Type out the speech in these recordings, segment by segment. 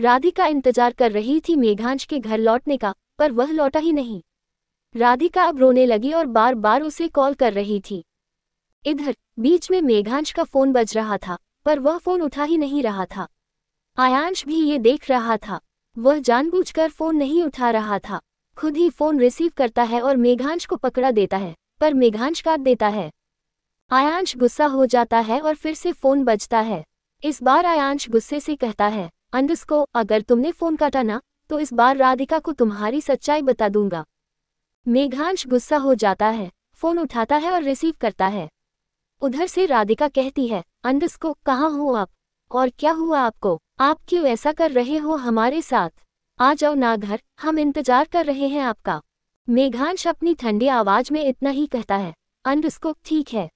राधिका इंतजार कर रही थी मेघांश के घर लौटने का पर वह लौटा ही नहीं राधिका अब रोने लगी और बार बार उसे कॉल कर रही थी इधर बीच में मेघांश का फोन बज रहा था पर वह फोन उठा ही नहीं रहा था आयांश भी ये देख रहा था वह जानबूझकर फोन नहीं उठा रहा था खुद ही फोन रिसीव करता है और मेघांश को पकड़ा देता है पर मेघांश काट देता है आयांश गुस्सा हो जाता है और फिर से फोन बजता है इस बार आयांश गुस्से से कहता है अंडरस्को अगर तुमने फोन काटा ना तो इस बार राधिका को तुम्हारी सच्चाई बता दूंगा मेघांश गुस्सा हो जाता है फोन उठाता है और रिसीव करता है उधर से राधिका कहती है अंडस्को कहाँ हो आप और क्या हुआ आपको आप क्यों ऐसा कर रहे हो हमारे साथ आ जाओ ना घर हम इंतजार कर रहे हैं आपका मेघांश अपनी ठंडी आवाज में इतना ही कहता है अंडस्को ठीक है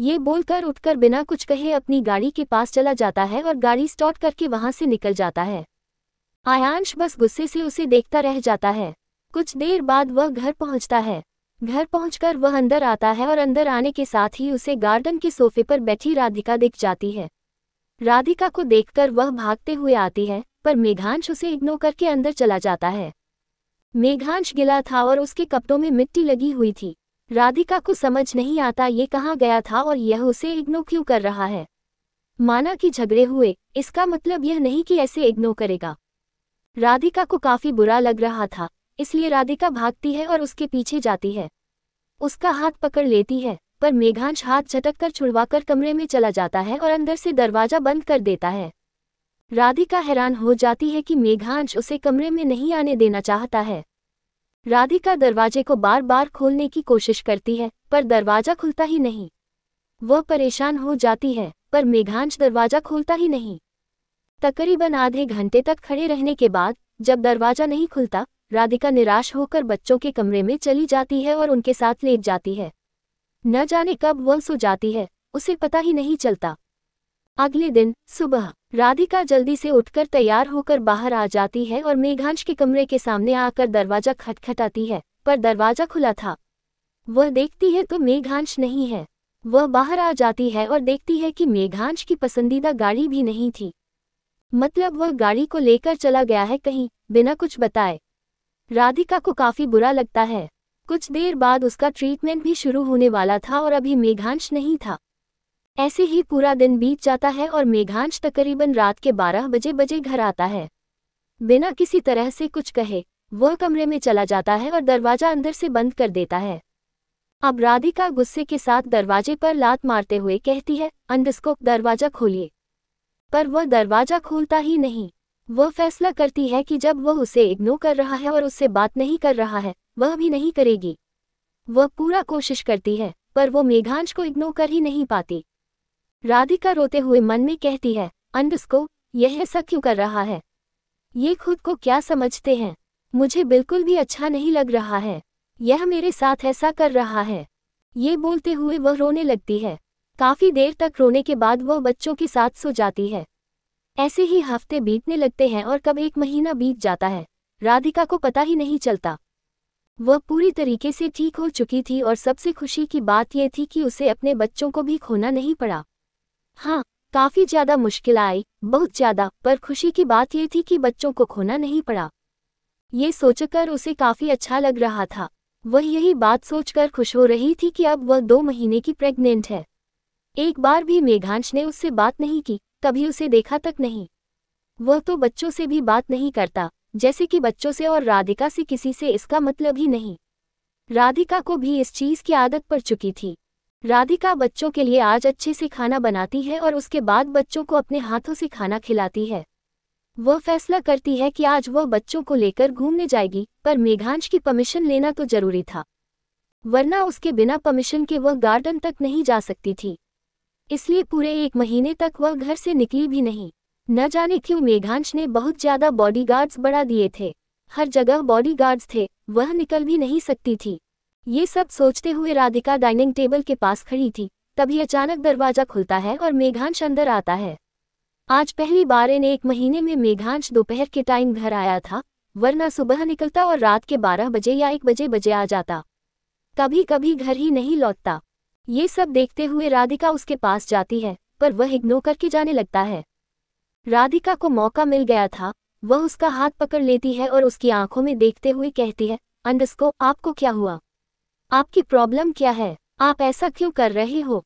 ये बोलकर उठकर बिना कुछ कहे अपनी गाड़ी के पास चला जाता है और गाड़ी स्टॉट करके वहां से निकल जाता है आयांश बस गुस्से से उसे देखता रह जाता है कुछ देर बाद वह घर पहुंचता है घर पहुंचकर वह अंदर आता है और अंदर आने के साथ ही उसे गार्डन के सोफे पर बैठी राधिका दिख जाती है राधिका को देखकर वह भागते हुए आती है पर मेघांश उसे इग्नोर करके अंदर चला जाता है मेघांश गिला था और उसके कपड़ों में मिट्टी लगी हुई थी राधिका को समझ नहीं आता ये कहाँ गया था और यह उसे इग्नो क्यों कर रहा है माना कि झगड़े हुए इसका मतलब यह नहीं कि ऐसे इग्नो करेगा राधिका को काफी बुरा लग रहा था इसलिए राधिका भागती है और उसके पीछे जाती है उसका हाथ पकड़ लेती है पर मेघांश हाथ झटक कर छुड़वाकर कमरे में चला जाता है और अंदर से दरवाजा बंद कर देता है राधिका हैरान हो जाती है कि मेघांश उसे कमरे में नहीं आने देना चाहता है राधिका दरवाजे को बार बार खोलने की कोशिश करती है पर दरवाजा खुलता ही नहीं वह परेशान हो जाती है पर मेघांश दरवाजा खोलता ही नहीं तकरीबन आधे घंटे तक खड़े रहने के बाद जब दरवाजा नहीं खुलता राधिका निराश होकर बच्चों के कमरे में चली जाती है और उनके साथ लेट जाती है न जाने कब वह सो जाती है उसे पता ही नहीं चलता अगले दिन सुबह राधिका जल्दी से उठकर तैयार होकर बाहर आ जाती है और मेघांश के कमरे के सामने आकर दरवाजा खटखटाती है पर दरवाजा खुला था वह देखती है तो मेघांश नहीं है वह बाहर आ जाती है और देखती है कि मेघांश की पसंदीदा गाड़ी भी नहीं थी मतलब वह गाड़ी को लेकर चला गया है कहीं बिना कुछ बताए राधिका को काफी बुरा लगता है कुछ देर बाद उसका ट्रीटमेंट भी शुरू होने वाला था और अभी मेघांश नहीं था ऐसे ही पूरा दिन बीत जाता है और मेघांश तकरीबन रात के बारह बजे बजे घर आता है बिना किसी तरह से कुछ कहे वह कमरे में चला जाता है और दरवाजा अंदर से बंद कर देता है अब राधिका गुस्से के साथ दरवाजे पर लात मारते हुए कहती है अंडस्कोप दरवाजा खोलिए पर वह दरवाजा खोलता ही नहीं वह फैसला करती है कि जब वह उसे इग्नोर कर रहा है और उससे बात नहीं कर रहा है वह भी नहीं करेगी वह पूरा कोशिश करती है पर वो मेघांश को इग्नोर कर ही नहीं पाती राधिका रोते हुए मन में कहती है को यह ऐसा क्यों कर रहा है ये खुद को क्या समझते हैं मुझे बिल्कुल भी अच्छा नहीं लग रहा है यह मेरे साथ ऐसा कर रहा है ये बोलते हुए वह रोने लगती है काफ़ी देर तक रोने के बाद वह बच्चों के साथ सो जाती है ऐसे ही हफ्ते बीतने लगते हैं और कब एक महीना बीत जाता है राधिका को पता ही नहीं चलता वह पूरी तरीके से ठीक हो चुकी थी और सबसे खुशी की बात यह थी कि उसे अपने बच्चों को भी खोना नहीं पड़ा हाँ काफ़ी ज़्यादा मुश्किल आई बहुत ज़्यादा पर खुशी की बात यह थी कि बच्चों को खोना नहीं पड़ा ये सोचकर उसे काफ़ी अच्छा लग रहा था वह यही बात सोचकर खुश हो रही थी कि अब वह दो महीने की प्रेग्नेंट है एक बार भी मेघांश ने उससे बात नहीं की कभी उसे देखा तक नहीं वह तो बच्चों से भी बात नहीं करता जैसे कि बच्चों से और राधिका से किसी से इसका मतलब ही नहीं राधिका को भी इस चीज़ की आदत पड़ चुकी थी राधिका बच्चों के लिए आज अच्छे से खाना बनाती है और उसके बाद बच्चों को अपने हाथों से खाना खिलाती है वह फैसला करती है कि आज वह बच्चों को लेकर घूमने जाएगी पर मेघांश की परमिशन लेना तो जरूरी था वरना उसके बिना परमिशन के वह गार्डन तक नहीं जा सकती थी इसलिए पूरे एक महीने तक वह घर से निकली भी नहीं न जाने क्यों मेघांश ने बहुत ज्यादा बॉडीगार्ड्स बढ़ा दिए थे हर जगह बॉडीगार्ड्स थे वह निकल भी नहीं सकती थी ये सब सोचते हुए राधिका डाइनिंग टेबल के पास खड़ी थी तभी अचानक दरवाजा खुलता है और मेघांश अंदर आता है आज पहली बार इन एक महीने में मेघांश दोपहर के टाइम घर आया था वरना सुबह निकलता और रात के बारह बजे या एक बजे बजे आ जाता कभी कभी घर ही नहीं लौटता ये सब देखते हुए राधिका उसके पास जाती है पर वह इग्नोर करके जाने लगता है राधिका को मौका मिल गया था वह उसका हाथ पकड़ लेती है और उसकी आंखों में देखते हुए कहती है अंडस्को आपको क्या हुआ आपकी प्रॉब्लम क्या है आप ऐसा क्यों कर रहे हो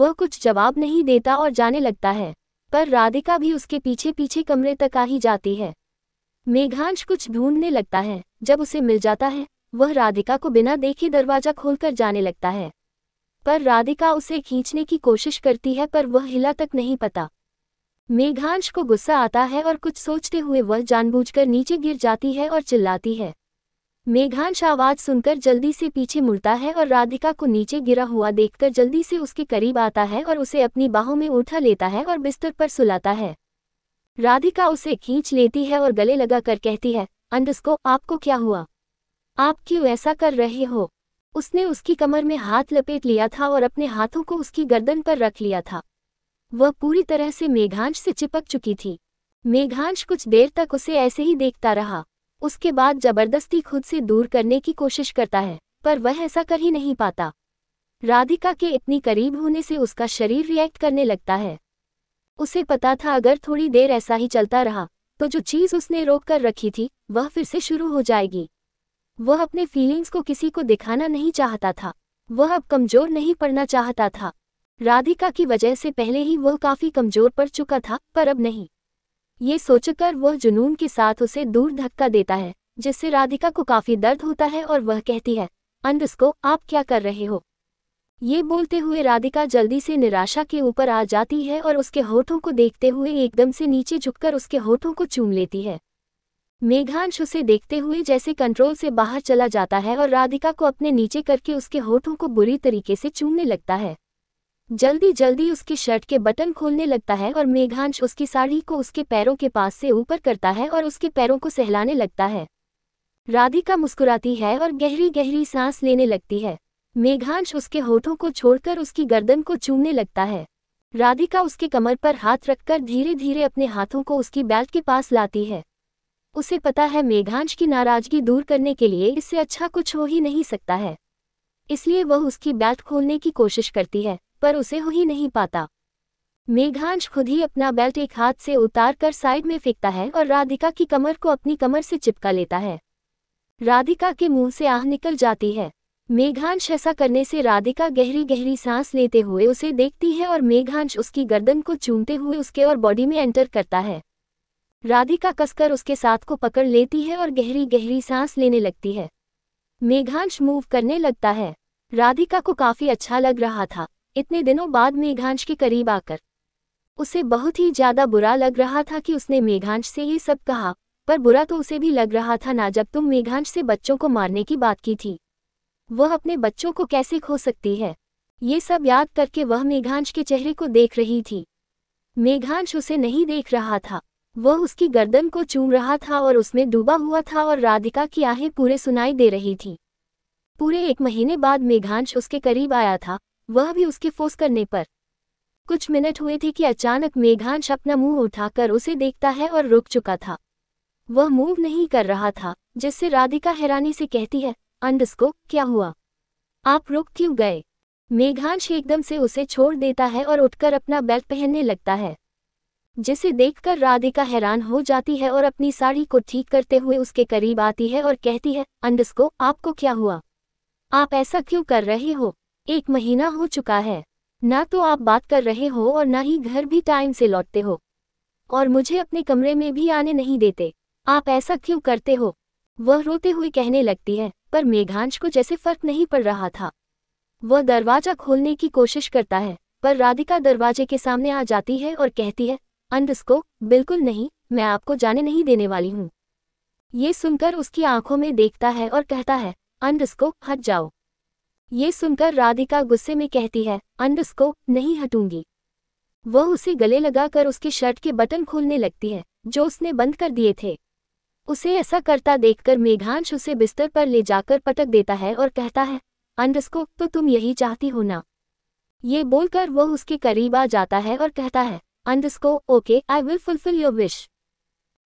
वह कुछ जवाब नहीं देता और जाने लगता है पर राधिका भी उसके पीछे पीछे कमरे तक आ ही जाती है मेघांश कुछ ढूंढने लगता है जब उसे मिल जाता है वह राधिका को बिना देखे दरवाजा खोलकर जाने लगता है पर राधिका उसे खींचने की कोशिश करती है पर वह हिला तक नहीं पता मेघांश को गुस्सा आता है और कुछ सोचते हुए वह जानबूझकर नीचे गिर जाती है और चिल्लाती है मेघांश आवाज सुनकर जल्दी से पीछे मुड़ता है और राधिका को नीचे गिरा हुआ देखकर जल्दी से उसके करीब आता है और उसे अपनी बाहों में उठा लेता है और बिस्तर पर सुलाता है राधिका उसे खींच लेती है और गले लगा कर कहती है अंडस्को आपको क्या हुआ आप क्यों ऐसा कर रहे हो उसने उसकी कमर में हाथ लपेट लिया था और अपने हाथों को उसकी गर्दन पर रख लिया था वह पूरी तरह से मेघांश से चिपक चुकी थी मेघांश कुछ देर तक उसे ऐसे ही देखता रहा उसके बाद जबरदस्ती खुद से दूर करने की कोशिश करता है पर वह ऐसा कर ही नहीं पाता राधिका के इतनी करीब होने से उसका शरीर रिएक्ट करने लगता है उसे पता था अगर थोड़ी देर ऐसा ही चलता रहा तो जो चीज़ उसने रोक कर रखी थी वह फिर से शुरू हो जाएगी वह अपने फीलिंग्स को किसी को दिखाना नहीं चाहता था वह अब कमज़ोर नहीं पड़ना चाहता था राधिका की वजह से पहले ही वह काफ़ी कमज़ोर पड़ चुका था पर अब नहीं ये सोचकर वह जुनून के साथ उसे दूर धक्का देता है जिससे राधिका को काफी दर्द होता है और वह कहती है अंध को आप क्या कर रहे हो ये बोलते हुए राधिका जल्दी से निराशा के ऊपर आ जाती है और उसके होठों को देखते हुए एकदम से नीचे झुककर उसके होठों को चूम लेती है मेघांश उसे देखते हुए जैसे कंट्रोल से बाहर चला जाता है और राधिका को अपने नीचे करके उसके होठों को बुरी तरीके से चूमने लगता है जल्दी जल्दी उसकी शर्ट के बटन खोलने लगता है और मेघांश उसकी साड़ी को उसके पैरों के पास से ऊपर करता है और उसके पैरों को सहलाने लगता है राधिका मुस्कुराती है और गहरी गहरी सांस लेने लगती है मेघांश उसके होठों को छोड़कर उसकी गर्दन को चूमने लगता है राधिका उसके कमर पर हाथ रखकर धीरे धीरे अपने हाथों को उसकी बेल्ट के पास लाती है उसे पता है मेघांश की नाराजगी दूर करने के लिए इससे अच्छा कुछ हो ही नहीं सकता है इसलिए वह उसकी बेल्ट खोलने की कोशिश करती है पर उसे हो ही नहीं पाता मेघांश खुद ही अपना बेल्ट एक हाथ से उतार कर साइड में फेंकता है और राधिका की कमर को अपनी कमर से चिपका लेता है राधिका के मुंह से आह निकल जाती है मेघांश ऐसा करने से राधिका गहरी गहरी सांस लेते हुए उसे देखती है और मेघांश उसकी गर्दन को चूमते हुए उसके और बॉडी में एंटर करता है राधिका कसकर उसके साथ को पकड़ लेती है और गहरी गहरी सांस लेने लगती है मेघांश मूव करने लगता है राधिका को काफी अच्छा लग रहा था इतने दिनों बाद मेघांश के करीब आकर उसे बहुत ही ज्यादा बुरा लग रहा था कि उसने मेघांश से ये सब कहा पर बुरा तो उसे भी लग रहा था ना जब तुम मेघांश से बच्चों को मारने की बात की थी वह अपने बच्चों को कैसे खो सकती है ये सब याद करके वह मेघांश के चेहरे को देख रही थी मेघांश उसे नहीं देख रहा था वह उसकी गर्दन को चूम रहा था और उसमें डूबा हुआ था और राधिका की आहें पूरे सुनाई दे रही थी पूरे एक महीने बाद मेघांश उसके करीब आया था वह भी उसके फोस करने पर कुछ मिनट हुए थे कि अचानक मेघांश अपना मुंह उठाकर उसे देखता है और रुक चुका था वह मूव नहीं कर रहा था जिससे राधिका हैरानी से कहती है को क्या हुआ आप रुक क्यों गए मेघांश एकदम से उसे छोड़ देता है और उठकर अपना बेल्ट पहनने लगता है जिसे देखकर राधिका हैरान हो जाती है और अपनी साड़ी को ठीक करते हुए उसके करीब आती है और कहती है को आपको क्या हुआ आप ऐसा क्यों कर रहे हो एक महीना हो चुका है ना तो आप बात कर रहे हो और ना ही घर भी टाइम से लौटते हो और मुझे अपने कमरे में भी आने नहीं देते आप ऐसा क्यों करते हो वह रोते हुए कहने लगती है पर मेघांश को जैसे फर्क नहीं पड़ रहा था वह दरवाजा खोलने की कोशिश करता है पर राधिका दरवाजे के सामने आ जाती है और कहती है अंडस को बिल्कुल नहीं मैं आपको जाने नहीं देने वाली हूँ ये सुनकर उसकी आंखों में देखता है और कहता है अंडस को हट जाओ ये सुनकर राधिका गुस्से में कहती है अंडस को नहीं हटूंगी वह उसे गले लगाकर उसकी शर्ट के बटन खोलने लगती है जो उसने बंद कर दिए थे उसे ऐसा करता देखकर मेघांश उसे बिस्तर पर ले जाकर पटक देता है और कहता है अंडस को तो तुम यही चाहती हो ना ये बोलकर वह उसके करीब आ जाता है और कहता है अंडस को okay I will fulfil your wish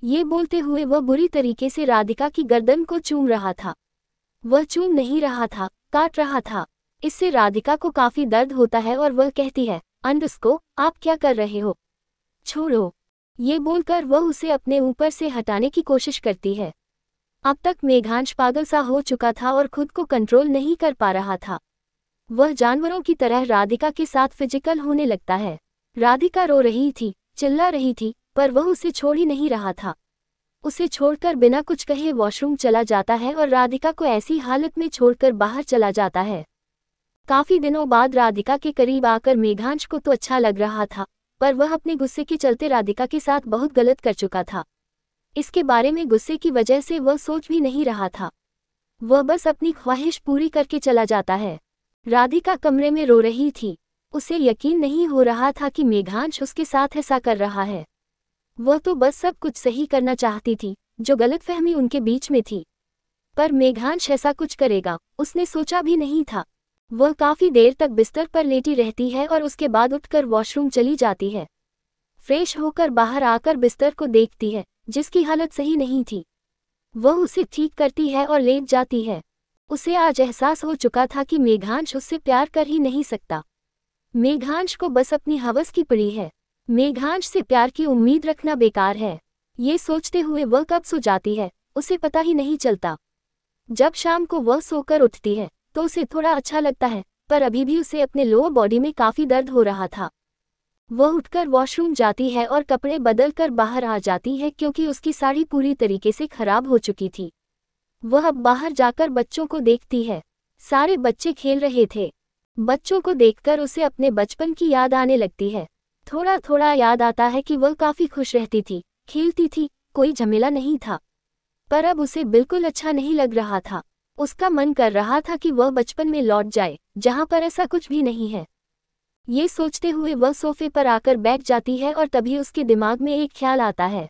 ये बोलते हुए वह बुरी तरीके से राधिका की गर्दन को चूम रहा था वह चूम नहीं रहा था काट रहा था इससे राधिका को काफी दर्द होता है और वह कहती है को आप क्या कर रहे हो छोड़ो ये बोलकर वह उसे अपने ऊपर से हटाने की कोशिश करती है अब तक मेघांश पागल सा हो चुका था और खुद को कंट्रोल नहीं कर पा रहा था वह जानवरों की तरह राधिका के साथ फिजिकल होने लगता है राधिका रो रही थी चिल्ला रही थी पर वह उसे छोड़ ही नहीं रहा था उसे छोड़कर बिना कुछ कहे वॉशरूम चला जाता है और राधिका को ऐसी हालत में छोड़कर बाहर चला जाता है काफी दिनों बाद राधिका के करीब आकर मेघांश को तो अच्छा लग रहा था पर वह अपने गुस्से के चलते राधिका के साथ बहुत गलत कर चुका था इसके बारे में गुस्से की वजह से वह सोच भी नहीं रहा था वह बस अपनी ख्वाहिश पूरी करके चला जाता है राधिका कमरे में रो रही थी उसे यकीन नहीं हो रहा था कि मेघांश उसके साथ ऐसा कर रहा है वह तो बस सब कुछ सही करना चाहती थी जो गलतफहमी उनके बीच में थी पर मेघांश ऐसा कुछ करेगा उसने सोचा भी नहीं था वह काफ़ी देर तक बिस्तर पर लेटी रहती है और उसके बाद उठकर वॉशरूम चली जाती है फ्रेश होकर बाहर आकर बिस्तर को देखती है जिसकी हालत सही नहीं थी वह उसे ठीक करती है और लेट जाती है उसे आज एहसास हो चुका था कि मेघांश उससे प्यार कर ही नहीं सकता मेघांश को बस अपनी हवस की पड़ी है मेघांश से प्यार की उम्मीद रखना बेकार है ये सोचते हुए वह कब सो जाती है उसे पता ही नहीं चलता जब शाम को वह सोकर उठती है तो उसे थोड़ा अच्छा लगता है पर अभी भी उसे अपने लोअर बॉडी में काफ़ी दर्द हो रहा था वह उठकर वॉशरूम जाती है और कपड़े बदलकर बाहर आ जाती है क्योंकि उसकी साड़ी पूरी तरीके से खराब हो चुकी थी वह अब बाहर जाकर बच्चों को देखती है सारे बच्चे खेल रहे थे बच्चों को देखकर उसे अपने बचपन की याद आने लगती है थोड़ा थोड़ा याद आता है कि वह काफ़ी खुश रहती थी खेलती थी कोई झमेला नहीं था पर अब उसे बिल्कुल अच्छा नहीं लग रहा था उसका मन कर रहा था कि वह बचपन में लौट जाए जहाँ पर ऐसा कुछ भी नहीं है ये सोचते हुए वह सोफे पर आकर बैठ जाती है और तभी उसके दिमाग में एक ख्याल आता है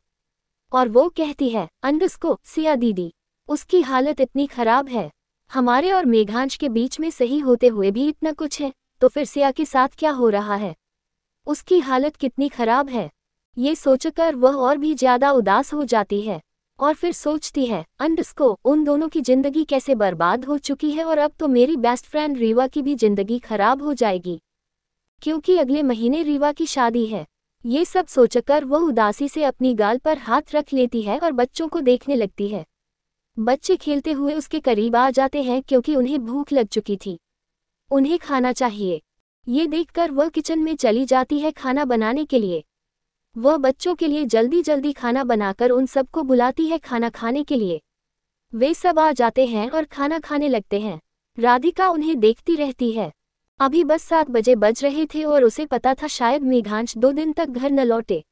और वो कहती है को सिया दीदी उसकी हालत इतनी खराब है हमारे और मेघांश के बीच में सही होते हुए भी इतना कुछ है तो फिर सिया के साथ क्या हो रहा है उसकी हालत कितनी खराब है ये सोचकर वह और भी ज्यादा उदास हो जाती है और फिर सोचती है अंडस्को उन दोनों की जिंदगी कैसे बर्बाद हो चुकी है और अब तो मेरी बेस्ट फ्रेंड रीवा की भी जिंदगी खराब हो जाएगी क्योंकि अगले महीने रीवा की शादी है ये सब सोचकर वह उदासी से अपनी गाल पर हाथ रख लेती है और बच्चों को देखने लगती है बच्चे खेलते हुए उसके करीब आ जाते हैं क्योंकि उन्हें भूख लग चुकी थी उन्हें खाना चाहिए ये देखकर वह किचन में चली जाती है खाना बनाने के लिए वह बच्चों के लिए जल्दी जल्दी खाना बनाकर उन सबको बुलाती है खाना खाने के लिए वे सब आ जाते हैं और खाना खाने लगते हैं राधिका उन्हें देखती रहती है अभी बस सात बजे बज रहे थे और उसे पता था शायद मेघांश दो दिन तक घर न लौटे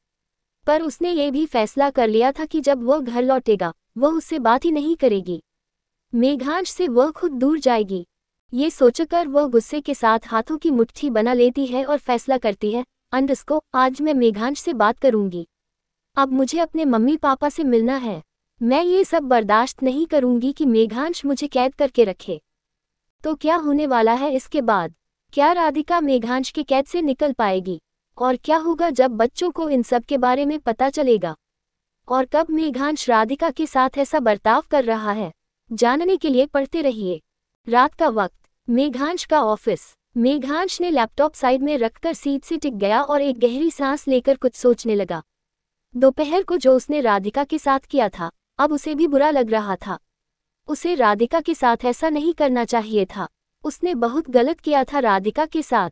पर उसने ये भी फैसला कर लिया था कि जब वह घर लौटेगा वह उससे बात ही नहीं करेगी मेघांश से वह खुद दूर जाएगी ये सोचकर वह गुस्से के साथ हाथों की मुट्ठी बना लेती है और फैसला करती है अंडस्को आज मैं मेघांश से बात करूंगी अब मुझे अपने मम्मी पापा से मिलना है मैं ये सब बर्दाश्त नहीं करूंगी कि मेघांश मुझे कैद करके रखे तो क्या होने वाला है इसके बाद क्या राधिका मेघांश के कैद से निकल पाएगी और क्या होगा जब बच्चों को इन सब के बारे में पता चलेगा और कब मेघांश राधिका के साथ ऐसा बर्ताव कर रहा है जानने के लिए पढ़ते रहिए रात का वक्त मेघांश का ऑफिस मेघांश ने लैपटॉप साइड में रखकर सीट से टिक गया और एक गहरी सांस लेकर कुछ सोचने लगा दोपहर को जो उसने राधिका के साथ किया था अब उसे भी बुरा लग रहा था उसे राधिका के साथ ऐसा नहीं करना चाहिए था उसने बहुत गलत किया था राधिका के साथ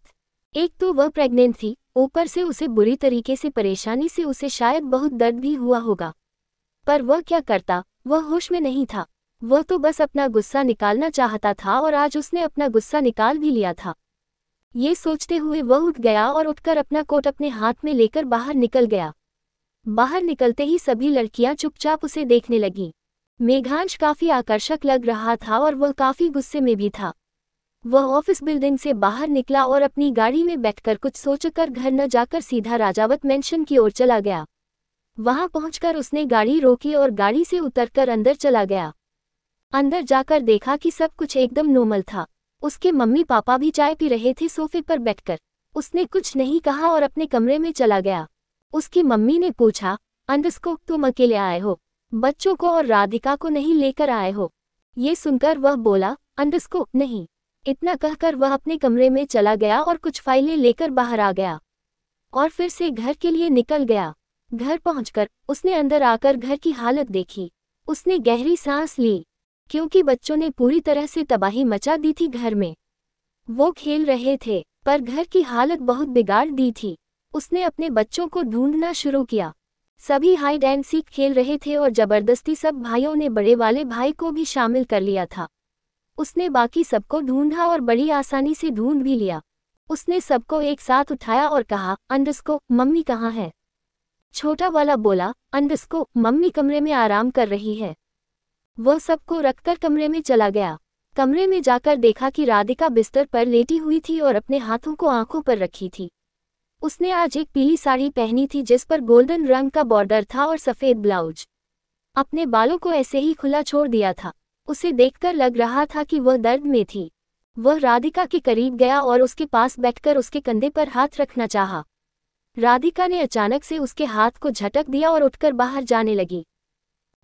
एक तो वह प्रेग्नेंट थी ऊपर से उसे बुरी तरीके से परेशानी से उसे शायद बहुत दर्द भी हुआ होगा पर वह क्या करता वह होश में नहीं था वह तो बस अपना गुस्सा निकालना चाहता था और आज उसने अपना गुस्सा निकाल भी लिया था ये सोचते हुए वह उठ गया और उठकर अपना कोट अपने हाथ में लेकर बाहर निकल गया बाहर निकलते ही सभी लड़कियां चुपचाप उसे देखने लगीं मेघांश काफी आकर्षक लग रहा था और वह काफी गुस्से में भी था वह ऑफिस बिल्डिंग से बाहर निकला और अपनी गाड़ी में बैठकर कुछ सोचकर घर न जाकर सीधा राजावत मेंशन की ओर चला गया वहां पहुंचकर उसने गाड़ी रोकी और गाड़ी से उतरकर अंदर चला गया अंदर जाकर देखा कि सब कुछ एकदम नॉर्मल था उसके मम्मी पापा भी चाय पी रहे थे सोफे पर बैठकर उसने कुछ नहीं कहा और अपने कमरे में चला गया उसकी मम्मी ने पूछा को तुम अकेले आए हो बच्चों को और राधिका को नहीं लेकर आए हो ये सुनकर वह बोला को नहीं इतना कहकर वह अपने कमरे में चला गया और कुछ फाइलें लेकर बाहर आ गया और फिर से घर के लिए निकल गया घर पहुंचकर उसने अंदर आकर घर की हालत देखी उसने गहरी सांस ली क्योंकि बच्चों ने पूरी तरह से तबाही मचा दी थी घर में वो खेल रहे थे पर घर की हालत बहुत बिगाड़ दी थी उसने अपने बच्चों को ढूंढना शुरू किया सभी हाइड एंड सीख खेल रहे थे और जबरदस्ती सब भाइयों ने बड़े वाले भाई को भी शामिल कर लिया था उसने बाकी सबको ढूंढा और बड़ी आसानी से ढूंढ भी लिया उसने सबको एक साथ उठाया और कहा अंडस्को मम्मी कहाँ है छोटा वाला बोला अंडस्को मम्मी कमरे में आराम कर रही है वह सबको रखकर कमरे में चला गया कमरे में जाकर देखा कि राधिका बिस्तर पर लेटी हुई थी और अपने हाथों को आंखों पर रखी थी उसने आज एक पीली साड़ी पहनी थी जिस पर गोल्डन रंग का बॉर्डर था और सफ़ेद ब्लाउज अपने बालों को ऐसे ही खुला छोड़ दिया था उसे देखकर लग रहा था कि वह दर्द में थी वह राधिका के करीब गया और उसके पास बैठकर उसके कंधे पर हाथ रखना चाहा। राधिका ने अचानक से उसके हाथ को झटक दिया और उठकर बाहर जाने लगी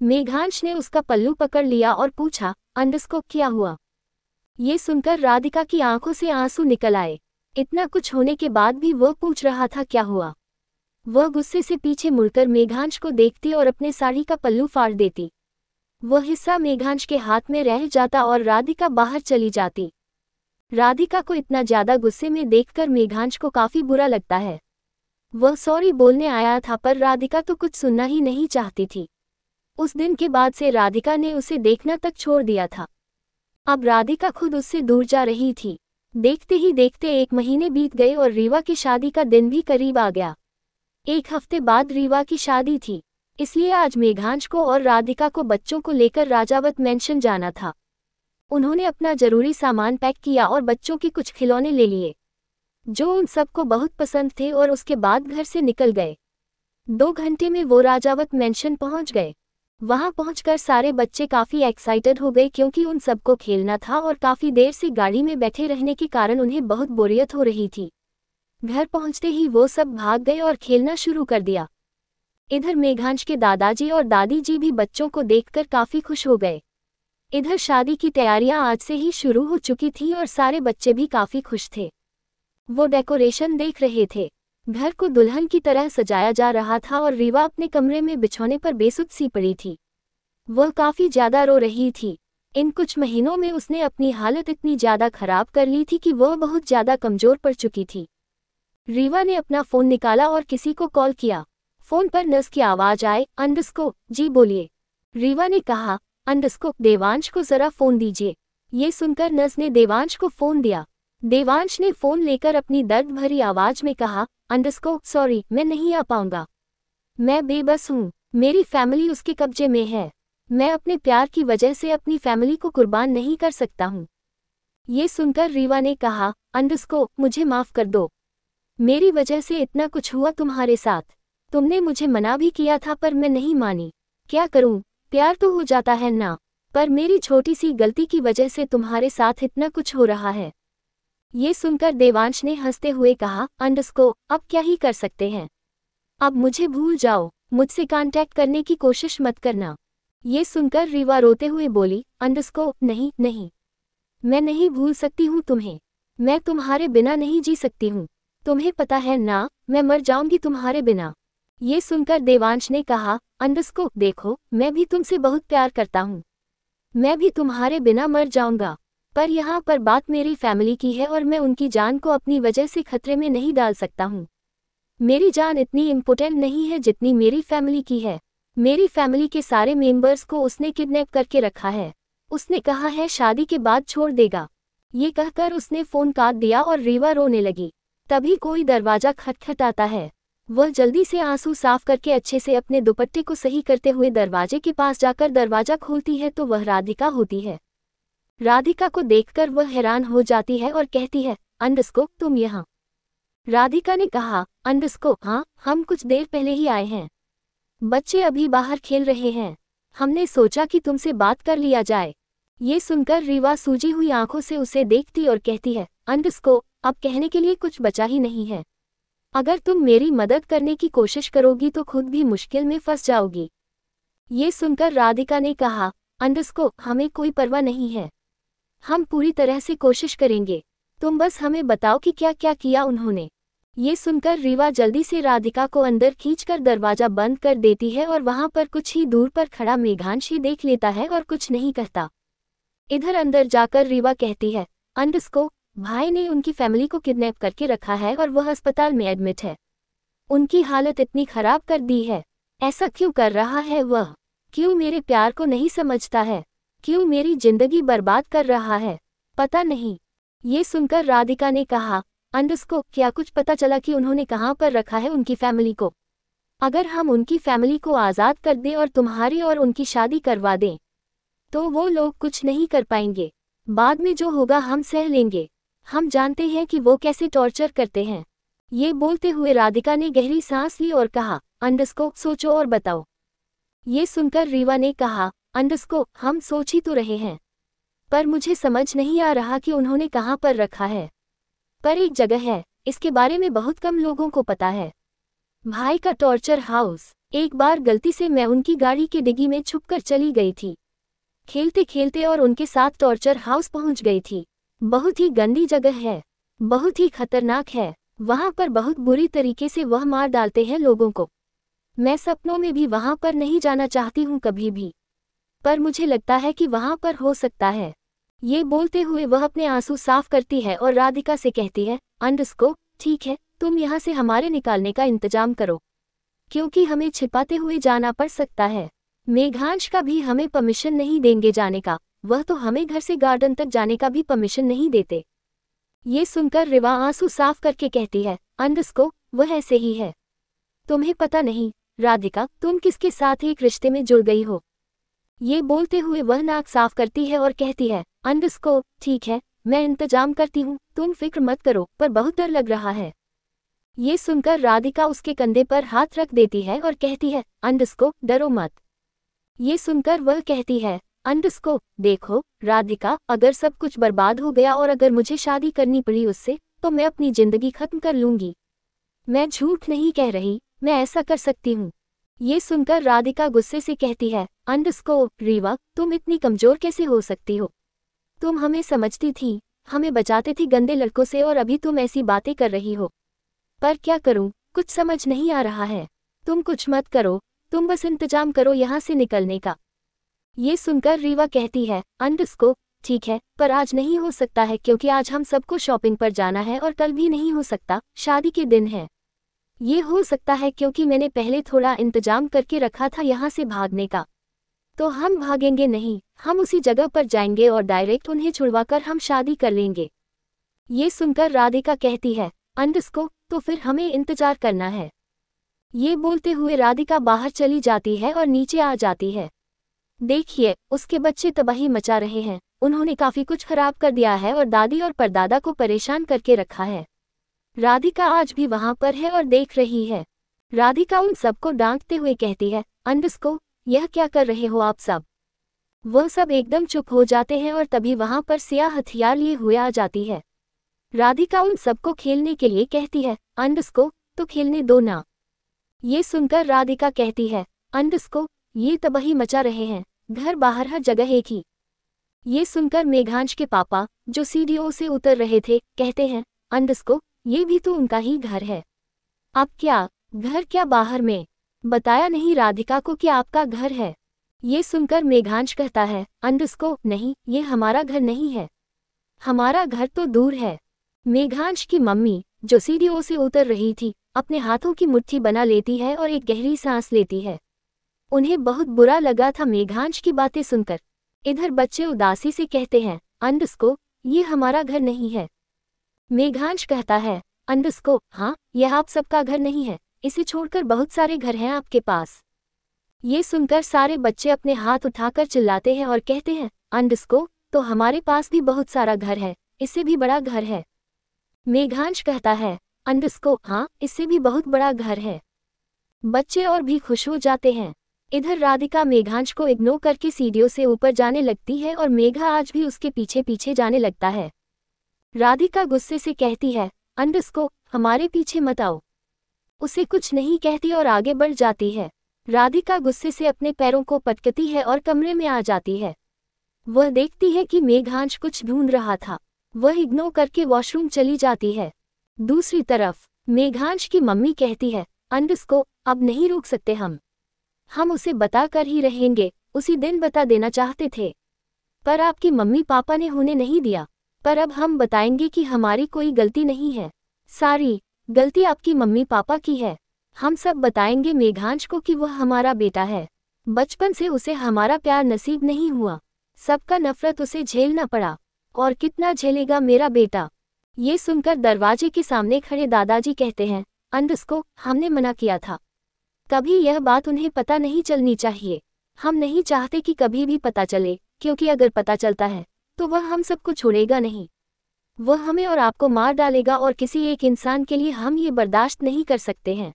मेघांश ने उसका पल्लू पकड़ लिया और पूछा अंडस्कोप क्या हुआ ये सुनकर राधिका की आंखों से आंसू निकल आए इतना कुछ होने के बाद भी वह पूछ रहा था क्या हुआ वह गुस्से से पीछे मुड़कर मेघांश को देखती और अपने साड़ी का पल्लू फाड़ देती वह हिस्सा मेघांश के हाथ में रह जाता और राधिका बाहर चली जाती राधिका को इतना ज्यादा गुस्से में देखकर मेघांश को काफी बुरा लगता है वह सॉरी बोलने आया था पर राधिका तो कुछ सुनना ही नहीं चाहती थी उस दिन के बाद से राधिका ने उसे देखना तक छोड़ दिया था अब राधिका खुद उससे दूर जा रही थी देखते ही देखते एक महीने बीत गए और रीवा की शादी का दिन भी करीब आ गया एक हफ्ते बाद रीवा की शादी थी इसलिए आज मेघांश को और राधिका को बच्चों को लेकर राजावत मेंशन जाना था उन्होंने अपना जरूरी सामान पैक किया और बच्चों के कुछ खिलौने ले लिए जो उन सबको बहुत पसंद थे और उसके बाद घर से निकल गए दो घंटे में वो राजावत मेंशन पहुंच गए वहां पहुंचकर सारे बच्चे काफ़ी एक्साइटेड हो गए क्योंकि उन सबको खेलना था और काफ़ी देर से गाड़ी में बैठे रहने के कारण उन्हें बहुत बोरियत हो रही थी घर पहुंचते ही वो सब भाग गए और खेलना शुरू कर दिया इधर मेघांश के दादाजी और दादी जी भी बच्चों को देखकर काफ़ी खुश हो गए इधर शादी की तैयारियां आज से ही शुरू हो चुकी थी और सारे बच्चे भी काफ़ी खुश थे वो डेकोरेशन देख रहे थे घर को दुल्हन की तरह सजाया जा रहा था और रीवा अपने कमरे में बिछौने पर बेसुध सी पड़ी थी वह काफ़ी ज़्यादा रो रही थी इन कुछ महीनों में उसने अपनी हालत इतनी ज़्यादा खराब कर ली थी कि वह बहुत ज़्यादा कमज़ोर पड़ चुकी थी रीवा ने अपना फ़ोन निकाला और किसी को कॉल किया फ़ोन पर नर्स की आवाज़ आए अंडस्को जी बोलिए रीवा ने कहा अंडस्को देवांश को ज़रा फ़ोन दीजिए ये सुनकर नर्स ने देवांश को फ़ोन दिया देवांश ने फ़ोन लेकर अपनी दर्द भरी आवाज़ में कहा अंडरस्को सॉरी मैं नहीं आ पाऊंगा मैं बेबस हूँ मेरी फैमिली उसके कब्जे में है मैं अपने प्यार की वजह से अपनी फैमिली को कुर्बान नहीं कर सकता हूँ ये सुनकर रीवा ने कहा अंडस्को मुझे माफ कर दो मेरी वजह से इतना कुछ हुआ तुम्हारे साथ तुमने मुझे मना भी किया था पर मैं नहीं मानी क्या करूं प्यार तो हो जाता है ना पर मेरी छोटी सी गलती की वजह से तुम्हारे साथ इतना कुछ हो रहा है ये सुनकर देवांश ने हंसते हुए कहा अंडस्को अब क्या ही कर सकते हैं अब मुझे भूल जाओ मुझसे कांटेक्ट करने की कोशिश मत करना ये सुनकर रीवा रोते हुए बोली अंडस्को नहीं नहीं मैं नहीं भूल सकती हूँ तुम्हें मैं तुम्हारे बिना नहीं जी सकती हूँ तुम्हें पता है ना मैं मर जाऊंगी तुम्हारे बिना ये सुनकर देवांश ने कहा अंडस्को देखो मैं भी तुमसे बहुत प्यार करता हूँ मैं भी तुम्हारे बिना मर जाऊंगा पर यहाँ पर बात मेरी फैमिली की है और मैं उनकी जान को अपनी वजह से खतरे में नहीं डाल सकता हूँ मेरी जान इतनी इम्पोर्टेंट नहीं है जितनी मेरी फैमिली की है मेरी फैमिली के सारे मेंबर्स को उसने किडनैप करके रखा है उसने कहा है शादी के बाद छोड़ देगा ये कहकर उसने फ़ोन काट दिया और रीवा रोने लगी तभी कोई दरवाज़ा खटखटाता है वह जल्दी से आंसू साफ करके अच्छे से अपने दुपट्टे को सही करते हुए दरवाजे के पास जाकर दरवाज़ा खोलती है तो वह राधिका होती है राधिका को देखकर वह हैरान हो जाती है और कहती है अंडस्को तुम यहाँ राधिका ने कहा अंडस्को हाँ हम कुछ देर पहले ही आए हैं बच्चे अभी बाहर खेल रहे हैं हमने सोचा कि तुमसे बात कर लिया जाए ये सुनकर रीवा सूजी हुई आंखों से उसे देखती और कहती है अंडस्को अब कहने के लिए कुछ बचा ही नहीं है अगर तुम मेरी मदद करने की कोशिश करोगी तो खुद भी मुश्किल में फंस जाओगी ये सुनकर राधिका ने कहा अंडस्को हमें कोई परवाह नहीं है हम पूरी तरह से कोशिश करेंगे तुम बस हमें बताओ कि क्या क्या किया उन्होंने ये सुनकर रीवा जल्दी से राधिका को अंदर खींचकर दरवाजा बंद कर देती है और वहां पर कुछ ही दूर पर खड़ा मेघांश ही देख लेता है और कुछ नहीं कहता इधर अंदर जाकर रीवा कहती है अंडस्को भाई ने उनकी फैमिली को किडनैप करके रखा है और वह अस्पताल में एडमिट है उनकी हालत इतनी खराब कर दी है ऐसा क्यों कर रहा है वह क्यों मेरे प्यार को नहीं समझता है क्यों मेरी जिंदगी बर्बाद कर रहा है पता नहीं ये सुनकर राधिका ने कहा अंडस को क्या कुछ पता चला कि उन्होंने कहाँ पर रखा है उनकी फैमिली को अगर हम उनकी फैमिली को आज़ाद कर दें और तुम्हारी और उनकी शादी करवा दें तो वो लोग कुछ नहीं कर पाएंगे बाद में जो होगा हम सह लेंगे हम जानते हैं कि वो कैसे टॉर्चर करते हैं ये बोलते हुए राधिका ने गहरी सांस ली और कहा अंडस को सोचो और बताओ ये सुनकर रीवा ने कहा अंडस्को हम सोच ही तो रहे हैं पर मुझे समझ नहीं आ रहा कि उन्होंने कहाँ पर रखा है पर एक जगह है इसके बारे में बहुत कम लोगों को पता है भाई का टॉर्चर हाउस एक बार गलती से मैं उनकी गाड़ी के डिग्गी में छुपकर चली गई थी खेलते खेलते और उनके साथ टॉर्चर हाउस पहुंच गई थी बहुत ही गंदी जगह है बहुत ही खतरनाक है वहां पर बहुत बुरी तरीके से वह मार डालते हैं लोगों को मैं सपनों में भी वहां पर नहीं जाना चाहती हूँ कभी भी पर मुझे लगता है कि वहाँ पर हो सकता है ये बोलते हुए वह अपने आंसू साफ करती है और राधिका से कहती है अंडस्को ठीक है तुम यहाँ से हमारे निकालने का इंतजाम करो क्योंकि हमें छिपाते हुए जाना पड़ सकता है मेघांश का भी हमें परमिशन नहीं देंगे जाने का वह तो हमें घर से गार्डन तक जाने का भी परमिशन नहीं देते ये सुनकर रिवा आंसू साफ करके कहती है अंडस्को वह ऐसे ही है तुम्हें पता नहीं राधिका तुम किसके साथ एक रिश्ते में जुड़ गई हो ये बोलते हुए वह नाक साफ करती है और कहती है को ठीक है मैं इंतजाम करती हूँ तुम फिक्र मत करो पर बहुत डर लग रहा है ये सुनकर राधिका उसके कंधे पर हाथ रख देती है और कहती है अंडस्को डरो मत ये सुनकर वह कहती है अंडस्को देखो राधिका अगर सब कुछ बर्बाद हो गया और अगर मुझे शादी करनी पड़ी उससे तो मैं अपनी जिंदगी खत्म कर लूंगी मैं झूठ नहीं कह रही मैं ऐसा कर सकती हूँ ये सुनकर राधिका गुस्से से कहती है अंडस्को रीवा तुम इतनी कमजोर कैसे हो सकती हो तुम हमें समझती थी हमें बचाते थी गंदे लड़कों से और अभी तुम ऐसी बातें कर रही हो पर क्या करूं कुछ समझ नहीं आ रहा है तुम कुछ मत करो तुम बस इंतजाम करो यहाँ से निकलने का ये सुनकर रीवा कहती है अंडस्को ठीक है पर आज नहीं हो सकता है क्योंकि आज हम सबको शॉपिंग पर जाना है और कल भी नहीं हो सकता शादी के दिन है ये हो सकता है क्योंकि मैंने पहले थोड़ा इंतजाम करके रखा था यहाँ से भागने का तो हम भागेंगे नहीं हम उसी जगह पर जाएंगे और डायरेक्ट उन्हें छुड़वाकर हम शादी कर लेंगे ये सुनकर राधिका कहती है अंडस्को तो फिर हमें इंतजार करना है ये बोलते हुए राधिका बाहर चली जाती है और नीचे आ जाती है देखिए उसके बच्चे तबाही मचा रहे हैं उन्होंने काफ़ी कुछ खराब कर दिया है और दादी और परदादा को परेशान करके रखा है राधिका आज भी वहां पर है और देख रही है राधिका उन सबको डांटते हुए कहती है अंडस्को यह क्या कर रहे हो आप सब वह सब एकदम चुप हो जाते हैं और तभी वहां पर सिया हथियार लिए हुए आ जाती है राधिका उन सबको खेलने के लिए कहती है अंडस्को तो खेलने दो ना ये सुनकर राधिका कहती है अंडस्को ये तबाही मचा रहे हैं घर बाहर हर जगह एक ही ये सुनकर मेघांश के पापा जो सीडीओ से उतर रहे थे कहते हैं अंडस्को ये भी तो उनका ही घर है अब क्या घर क्या बाहर में बताया नहीं राधिका को कि आपका घर है ये सुनकर मेघांश कहता है अंडस्को नहीं ये हमारा घर नहीं है हमारा घर तो दूर है मेघांश की मम्मी जो सीढ़ियों से उतर रही थी अपने हाथों की मुट्ठी बना लेती है और एक गहरी सांस लेती है उन्हें बहुत बुरा लगा था मेघांश की बातें सुनकर इधर बच्चे उदासी से कहते हैं अंडस्को ये हमारा घर नहीं है मेघांश कहता है अंडस्को हाँ यह आप सबका घर नहीं है इसे छोड़कर बहुत सारे घर हैं आपके पास ये सुनकर सारे बच्चे अपने हाथ उठाकर चिल्लाते हैं और कहते हैं अंडस्को तो हमारे पास भी बहुत सारा घर है इससे भी बड़ा घर है मेघांश कहता है अंडस्को हाँ इससे भी बहुत बड़ा घर है बच्चे और भी खुश हो जाते हैं इधर राधिका मेघांश को इग्नोर करके सीढ़ियों से ऊपर जाने लगती है और मेघा आज भी उसके पीछे पीछे जाने लगता है राधिका गुस्से से कहती है अंडस को हमारे पीछे मत आओ उसे कुछ नहीं कहती और आगे बढ़ जाती है राधिका गुस्से से अपने पैरों को पटकती है और कमरे में आ जाती है वह देखती है कि मेघांश कुछ ढूंढ रहा था वह इग्नोर करके वॉशरूम चली जाती है दूसरी तरफ मेघांश की मम्मी कहती है अंडस को अब नहीं रोक सकते हम हम उसे बता कर ही रहेंगे उसी दिन बता देना चाहते थे पर आपकी मम्मी पापा ने होने नहीं दिया पर अब हम बताएंगे कि हमारी कोई गलती नहीं है सारी गलती आपकी मम्मी पापा की है हम सब बताएंगे मेघांश को कि वह हमारा बेटा है बचपन से उसे हमारा प्यार नसीब नहीं हुआ सबका नफरत उसे झेलना पड़ा और कितना झेलेगा मेरा बेटा ये सुनकर दरवाजे के सामने खड़े दादाजी कहते हैं अंधस को हमने मना किया था कभी यह बात उन्हें पता नहीं चलनी चाहिए हम नहीं चाहते कि कभी भी पता चले क्योंकि अगर पता चलता है तो वह हम सबको छोड़ेगा नहीं वह हमें और आपको मार डालेगा और किसी एक इंसान के लिए हम ये बर्दाश्त नहीं कर सकते हैं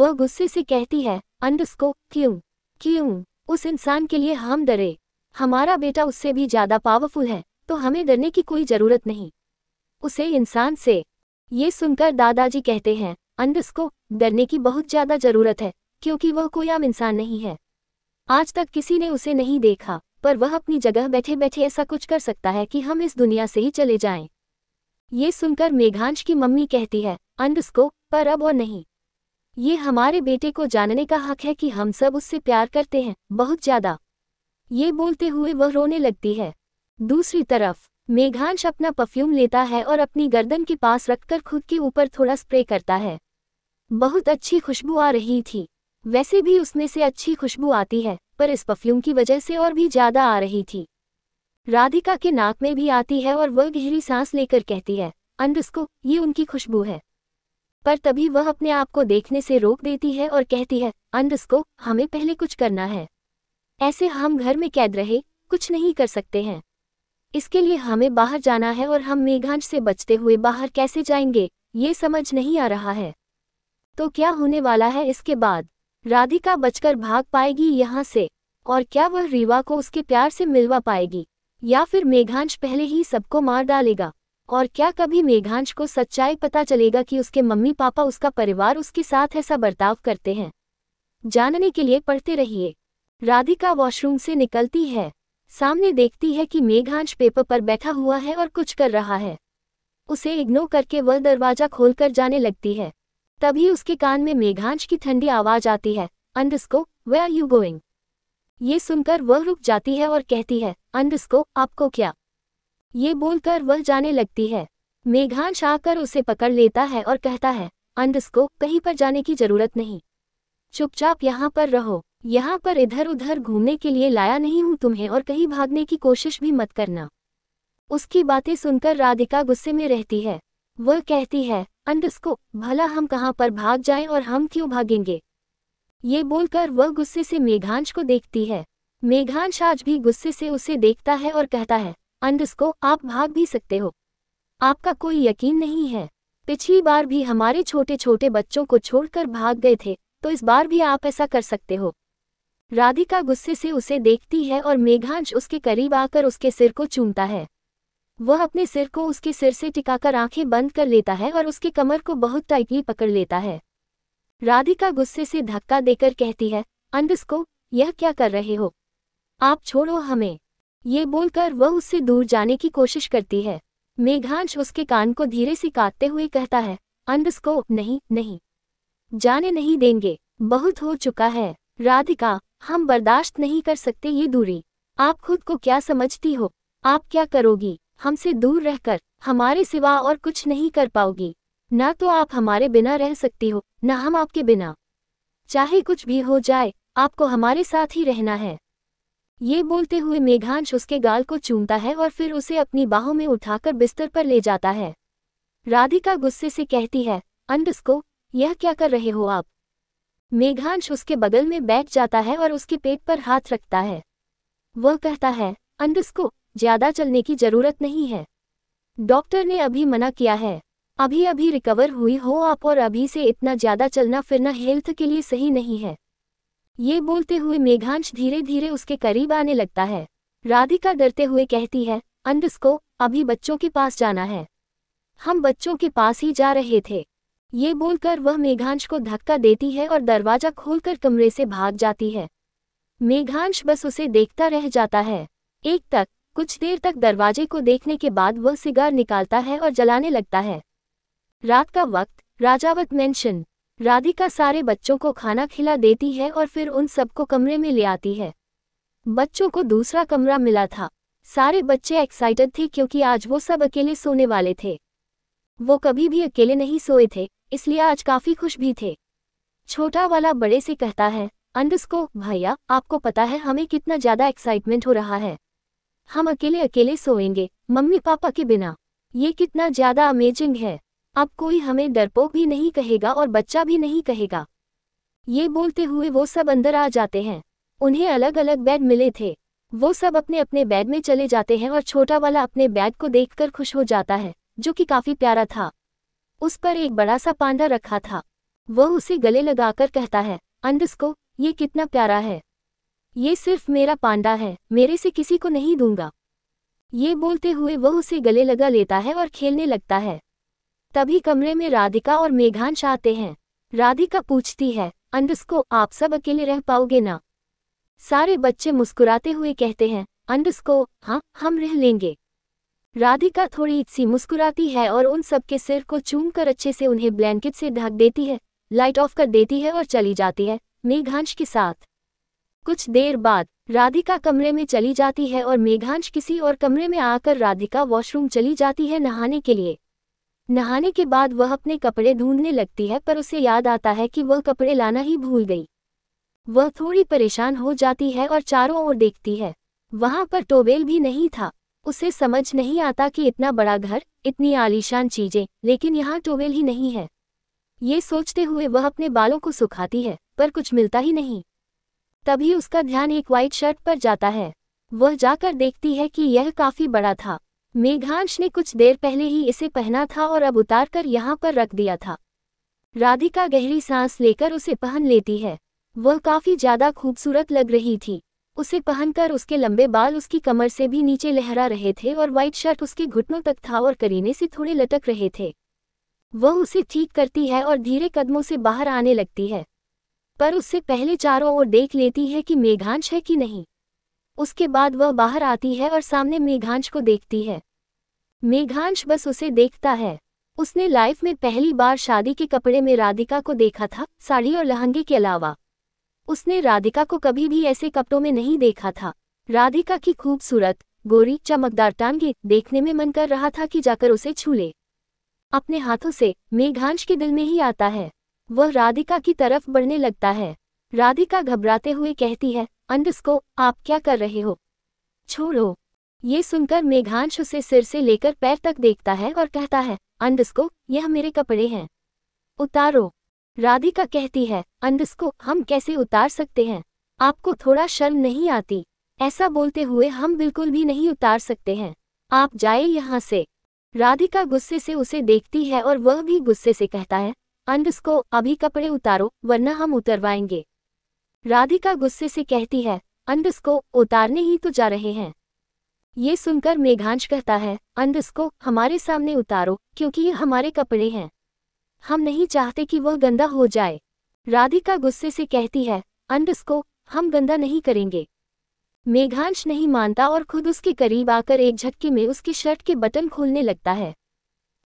वह गुस्से से कहती है अंडस्को क्यों क्यों उस इंसान के लिए हम डरे हमारा बेटा उससे भी ज्यादा पावरफुल है तो हमें डरने की कोई जरूरत नहीं उसे इंसान से ये सुनकर दादाजी कहते हैं अंडस को डरने की बहुत ज्यादा जरूरत है क्योंकि वह कोई आम इंसान नहीं है आज तक किसी ने उसे नहीं देखा पर वह अपनी जगह बैठे बैठे ऐसा कुछ कर सकता है कि हम इस दुनिया से ही चले जाएं। ये सुनकर मेघांश की मम्मी कहती है अंडस्को पर अब और नहीं ये हमारे बेटे को जानने का हक है कि हम सब उससे प्यार करते हैं बहुत ज्यादा ये बोलते हुए वह रोने लगती है दूसरी तरफ मेघांश अपना परफ्यूम लेता है और अपनी गर्दन के पास रखकर खुद के ऊपर थोड़ा स्प्रे करता है बहुत अच्छी खुशबू आ रही थी वैसे भी उसमें से अच्छी खुशबू आती है पर इस परफ्यूम की वजह से और भी ज्यादा आ रही थी राधिका के नाक में भी आती है और वह गहरी सांस लेकर कहती है अंडस्को ये उनकी खुशबू है पर तभी वह अपने आप को देखने से रोक देती है और कहती है अंडस्को हमें पहले कुछ करना है ऐसे हम घर में कैद रहे कुछ नहीं कर सकते हैं इसके लिए हमें बाहर जाना है और हम मेघांश से बचते हुए बाहर कैसे जाएंगे ये समझ नहीं आ रहा है तो क्या होने वाला है इसके बाद राधिका बचकर भाग पाएगी यहाँ से और क्या वह रीवा को उसके प्यार से मिलवा पाएगी या फिर मेघांश पहले ही सबको मार डालेगा और क्या कभी मेघांश को सच्चाई पता चलेगा कि उसके मम्मी पापा उसका परिवार उसके साथ ऐसा बर्ताव करते हैं जानने के लिए पढ़ते रहिए राधिका वॉशरूम से निकलती है सामने देखती है कि मेघांश पेपर पर बैठा हुआ है और कुछ कर रहा है उसे इग्नोर करके वह दरवाज़ा खोलकर जाने लगती है तभी उसके कान में मेघांश की ठंडी आवाज आती है अंडस्को वे आर यू गोइंग ये सुनकर वह रुक जाती है और कहती है अंडस्को आपको क्या ये बोलकर वह जाने लगती है मेघांश आकर उसे पकड़ लेता है और कहता है अंडस्को कहीं पर जाने की जरूरत नहीं चुपचाप यहाँ पर रहो यहाँ पर इधर उधर घूमने के लिए लाया नहीं हूँ तुम्हें और कहीं भागने की कोशिश भी मत करना उसकी बातें सुनकर राधिका गुस्से में रहती है वह कहती है अंडस्को भला हम कहाँ पर भाग जाएं और हम क्यों भागेंगे ये बोलकर वह गुस्से से मेघांश को देखती है मेघांश आज भी गुस्से से उसे देखता है और कहता है अंडस्को आप भाग भी सकते हो आपका कोई यकीन नहीं है पिछली बार भी हमारे छोटे छोटे बच्चों को छोड़कर भाग गए थे तो इस बार भी आप ऐसा कर सकते हो राधिका गुस्से से उसे देखती है और मेघांश उसके करीब आकर उसके सिर को चूमता है वह अपने सिर को उसके सिर से टिकाकर आंखें बंद कर लेता है और उसकी कमर को बहुत टाइटली पकड़ लेता है राधिका गुस्से से धक्का देकर कहती है अंडस को यह क्या कर रहे हो आप छोड़ो हमें ये बोलकर वह उससे दूर जाने की कोशिश करती है मेघांश उसके कान को धीरे से काटते हुए कहता है अंडस को नहीं नहीं जाने नहीं देंगे बहुत हो चुका है राधिका हम बर्दाश्त नहीं कर सकते ये दूरी आप खुद को क्या समझती हो आप क्या करोगी हमसे दूर रहकर हमारे सिवा और कुछ नहीं कर पाओगी न तो आप हमारे बिना रह सकती हो न हम आपके बिना चाहे कुछ भी हो जाए आपको हमारे साथ ही रहना है ये बोलते हुए मेघांश उसके गाल को चूमता है और फिर उसे अपनी बाहों में उठाकर बिस्तर पर ले जाता है राधिका गुस्से से कहती है अंडस्को यह क्या कर रहे हो आप मेघांश उसके बगल में बैठ जाता है और उसके पेट पर हाथ रखता है वह कहता है अंडस्को ज्यादा चलने की जरूरत नहीं है डॉक्टर ने अभी मना किया है अभी अभी रिकवर हुई हो आप और अभी से इतना ज्यादा चलना फिरना हेल्थ के लिए सही नहीं है ये बोलते हुए मेघांश धीरे धीरे उसके करीब आने लगता है राधिका डरते हुए कहती है अंडस को अभी बच्चों के पास जाना है हम बच्चों के पास ही जा रहे थे ये बोलकर वह मेघांश को धक्का देती है और दरवाजा खोलकर कमरे से भाग जाती है मेघांश बस उसे देखता रह जाता है एक तक कुछ देर तक दरवाजे को देखने के बाद वह सिगार निकालता है और जलाने लगता है रात का वक्त राजावत मेंशन राधिका सारे बच्चों को खाना खिला देती है और फिर उन सबको कमरे में ले आती है बच्चों को दूसरा कमरा मिला था सारे बच्चे एक्साइटेड थे क्योंकि आज वो सब अकेले सोने वाले थे वो कभी भी अकेले नहीं सोए थे इसलिए आज काफी खुश भी थे छोटा वाला बड़े से कहता है अंडस्को भैया आपको पता है हमें कितना ज्यादा एक्साइटमेंट हो रहा है हम अकेले अकेले सोएंगे मम्मी पापा के बिना ये कितना ज्यादा अमेजिंग है अब कोई हमें डरपोक भी नहीं कहेगा और बच्चा भी नहीं कहेगा ये बोलते हुए वो सब अंदर आ जाते हैं उन्हें अलग अलग बेड मिले थे वो सब अपने अपने बेड में चले जाते हैं और छोटा वाला अपने बेड को देखकर खुश हो जाता है जो कि काफी प्यारा था उस पर एक बड़ा सा पांडा रखा था वह उसे गले लगाकर कहता है अंडस को ये कितना प्यारा है ये सिर्फ मेरा पांडा है मेरे से किसी को नहीं दूंगा ये बोलते हुए वह उसे गले लगा लेता है और खेलने लगता है तभी कमरे में राधिका और मेघांश आते हैं राधिका पूछती है अंडस्को आप सब अकेले रह पाओगे ना सारे बच्चे मुस्कुराते हुए कहते हैं अंडस्को हाँ हम रह लेंगे राधिका थोड़ी सी मुस्कुराती है और उन सबके सिर को चूम कर अच्छे से उन्हें ब्लैंकेट से ढक देती है लाइट ऑफ कर देती है और चली जाती है मेघांश के साथ कुछ देर बाद राधिका कमरे में चली जाती है और मेघांश किसी और कमरे में आकर राधिका वॉशरूम चली जाती है नहाने के लिए नहाने के बाद वह अपने कपड़े ढूंढने लगती है पर उसे याद आता है कि वह कपड़े लाना ही भूल गई वह थोड़ी परेशान हो जाती है और चारों ओर देखती है वहां पर टोबेल भी नहीं था उसे समझ नहीं आता कि इतना बड़ा घर इतनी आलीशान चीजें लेकिन यहाँ टोबेल ही नहीं है ये सोचते हुए वह अपने बालों को सुखाती है पर कुछ मिलता ही नहीं तभी उसका ध्यान एक व्हाइट शर्ट पर जाता है वह जाकर देखती है कि यह काफी बड़ा था मेघांश ने कुछ देर पहले ही इसे पहना था और अब उतार कर यहाँ पर रख दिया था राधिका गहरी सांस लेकर उसे पहन लेती है वह काफी ज्यादा खूबसूरत लग रही थी उसे पहनकर उसके लंबे बाल उसकी कमर से भी नीचे लहरा रहे थे और व्हाइट शर्ट उसके घुटनों तक था और करीने से थोड़े लटक रहे थे वह उसे ठीक करती है और धीरे कदमों से बाहर आने लगती है पर उससे पहले चारों ओर देख लेती है कि मेघांश है कि नहीं उसके बाद वह बाहर आती है और सामने मेघांश को देखती है मेघांश बस उसे देखता है उसने लाइफ में पहली बार शादी के कपड़े में राधिका को देखा था साड़ी और लहंगे के अलावा उसने राधिका को कभी भी ऐसे कपड़ों में नहीं देखा था राधिका की खूबसूरत गोरी चमकदार टांगे देखने में मन कर रहा था कि जाकर उसे छू ले अपने हाथों से मेघांश के दिल में ही आता है वह राधिका की तरफ बढ़ने लगता है राधिका घबराते हुए कहती है अंडस्को आप क्या कर रहे हो छोड़ो ये सुनकर मेघांश उसे सिर से लेकर पैर तक देखता है और कहता है अंडस्को यह मेरे कपड़े हैं उतारो राधिका कहती है अंडस्को हम कैसे उतार सकते हैं आपको थोड़ा शर्म नहीं आती ऐसा बोलते हुए हम बिल्कुल भी नहीं उतार सकते हैं आप जाए यहाँ से राधिका गुस्से से उसे देखती है और वह भी गुस्से से कहता है अंडस्को अभी कपड़े उतारो वरना हम उतरवाएंगे राधिका गुस्से से कहती है अंडस्को उतारने ही तो जा रहे हैं ये सुनकर मेघांश कहता है अंडस्को हमारे सामने उतारो क्योंकि ये हमारे कपड़े हैं हम नहीं चाहते कि वह गंदा हो जाए राधिका गुस्से से कहती है अंडस्को हम गंदा नहीं करेंगे मेघांश नहीं मानता और खुद उसके करीब आकर एक झटके में उसकी शर्ट के बटन खोलने लगता है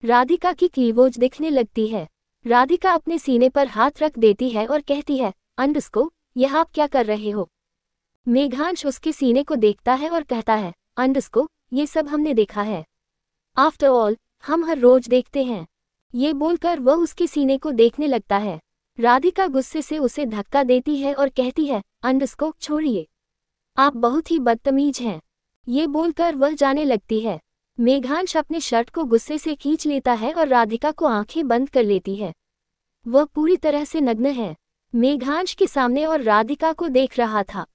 राधिका की क्लीवोज दिखने लगती है राधिका अपने सीने पर हाथ रख देती है और कहती है अंडस को यह आप क्या कर रहे हो मेघांश उसके सीने को देखता है और कहता है अंडस को ये सब हमने देखा है आफ्टर ऑल हम हर रोज देखते हैं ये बोलकर वह उसके सीने को देखने लगता है राधिका गुस्से से उसे धक्का देती है और कहती है अंडस को छोड़िए आप बहुत ही बदतमीज हैं ये बोलकर वह जाने लगती है मेघांश अपने शर्ट को गुस्से से खींच लेता है और राधिका को आंखें बंद कर लेती है वह पूरी तरह से नग्न है मेघांश के सामने और राधिका को देख रहा था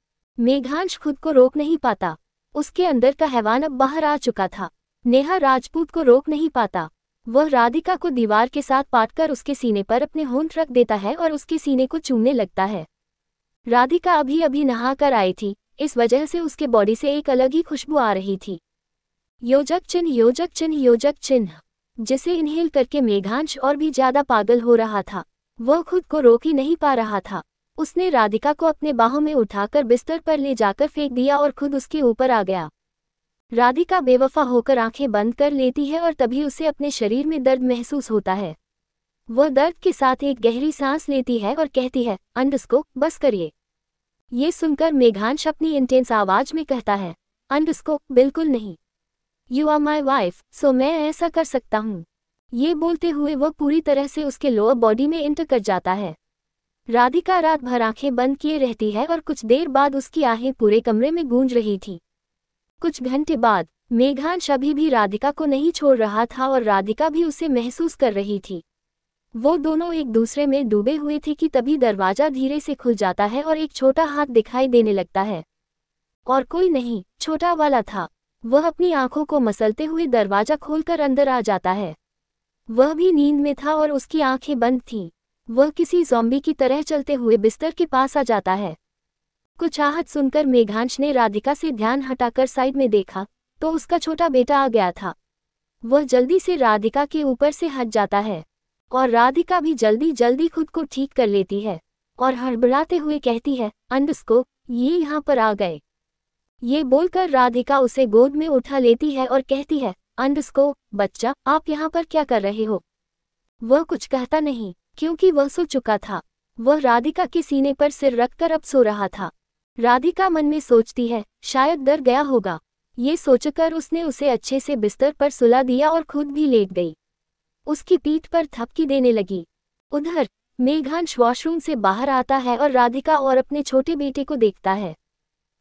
मेघांश खुद को रोक नहीं पाता उसके अंदर का हैवान अब बाहर आ चुका था नेहा राजपूत को रोक नहीं पाता वह राधिका को दीवार के साथ पाटकर उसके सीने पर अपने होंठ रख देता है और उसके सीने को चूमने लगता है राधिका अभी अभी नहा कर आई थी इस वजह से उसके बॉडी से एक अलग ही खुशबू आ रही थी योजक चिन्ह योजक चिन्ह योजक चिन्ह जिसे इनहेल करके मेघांश और भी ज्यादा पागल हो रहा था वह खुद को रोक ही नहीं पा रहा था उसने राधिका को अपने बाहों में उठाकर बिस्तर पर ले जाकर फेंक दिया और खुद उसके ऊपर आ गया राधिका बेवफा होकर आंखें बंद कर लेती है और तभी उसे अपने शरीर में दर्द महसूस होता है वह दर्द के साथ एक गहरी सांस लेती है और कहती है अंडस को बस करिए ये सुनकर मेघांश अपनी इंटेंस आवाज में कहता है अंडस को बिल्कुल नहीं you are my wife so मैं ऐसा कर सकता हूँ ये बोलते हुए वह पूरी तरह से उसके लोअर बॉडी में इंटर कर जाता है राधिका रात भर आंखें बंद किए रहती है और कुछ देर बाद उसकी आहें पूरे कमरे में गूंज रही थी कुछ घंटे बाद मेघांश अभी भी राधिका को नहीं छोड़ रहा था और राधिका भी उसे महसूस कर रही थी वो दोनों एक दूसरे में डूबे हुए थे कि तभी दरवाजा धीरे से खुल जाता है और एक छोटा हाथ दिखाई देने लगता है और कोई नहीं छोटा वाला था वह अपनी आंखों को मसलते हुए दरवाजा खोलकर अंदर आ जाता है वह भी नींद में था और उसकी आंखें बंद थीं। वह किसी जॉम्बी की तरह चलते हुए बिस्तर के पास आ जाता है कुछ आहत सुनकर मेघांश ने राधिका से ध्यान हटाकर साइड में देखा तो उसका छोटा बेटा आ गया था वह जल्दी से राधिका के ऊपर से हट जाता है और राधिका भी जल्दी जल्दी खुद को ठीक कर लेती है और हड़बड़ाते हुए कहती है अंडस्को ये यहाँ पर आ गए ये बोलकर राधिका उसे गोद में उठा लेती है और कहती है अंडस्को बच्चा आप यहाँ पर क्या कर रहे हो वह कुछ कहता नहीं क्योंकि वह सो चुका था वह राधिका के सीने पर सिर रखकर अब सो रहा था राधिका मन में सोचती है शायद डर गया होगा ये सोचकर उसने उसे अच्छे से बिस्तर पर सुला दिया और खुद भी लेट गई उसकी पीठ पर थपकी देने लगी उधर मेघांश वॉशरूम से बाहर आता है और राधिका और अपने छोटे बेटे को देखता है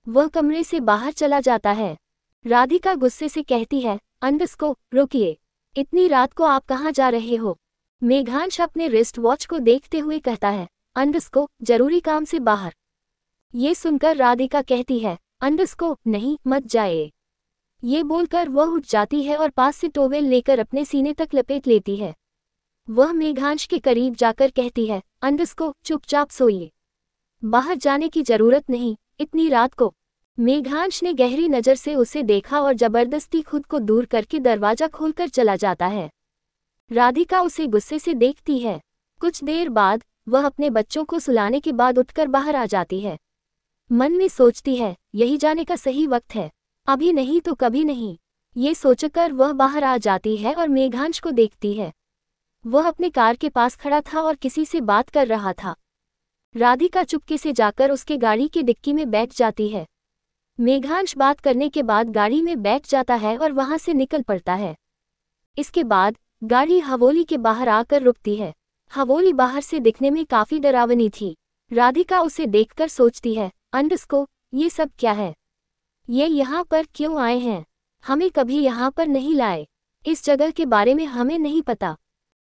वह कमरे से बाहर चला जाता है राधिका गुस्से से कहती है अंडस को रोकिए इतनी रात को आप कहाँ जा रहे हो मेघांश अपने रिस्ट वॉच को देखते हुए कहता है अंडस को जरूरी काम से बाहर ये सुनकर राधिका कहती है अंडस को नहीं मत जाए ये बोलकर वह उठ जाती है और पास से टोवेल लेकर अपने सीने तक लपेट लेती है वह मेघांश के करीब जाकर कहती है अंडस को चुपचाप सोइए बाहर जाने की जरूरत नहीं इतनी रात को मेघांश ने गहरी नज़र से उसे देखा और जबरदस्ती खुद को दूर करके दरवाजा खोलकर चला जाता है राधिका उसे गुस्से से देखती है कुछ देर बाद वह अपने बच्चों को सुलाने के बाद उठकर बाहर आ जाती है मन में सोचती है यही जाने का सही वक्त है अभी नहीं तो कभी नहीं ये सोचकर वह बाहर आ जाती है और मेघांश को देखती है वह अपने कार के पास खड़ा था और किसी से बात कर रहा था राधिका चुपके से जाकर उसके गाड़ी की डिक्की में बैठ जाती है मेघांश बात करने के बाद गाड़ी में बैठ जाता है और वहां से निकल पड़ता है इसके बाद गाड़ी हवोली के बाहर आकर रुकती है हवोली बाहर से दिखने में काफी डरावनी थी राधिका उसे देखकर सोचती है अंडस्को ये सब क्या है ये यहाँ पर क्यों आए हैं हमें कभी यहाँ पर नहीं लाए इस जगह के बारे में हमें नहीं पता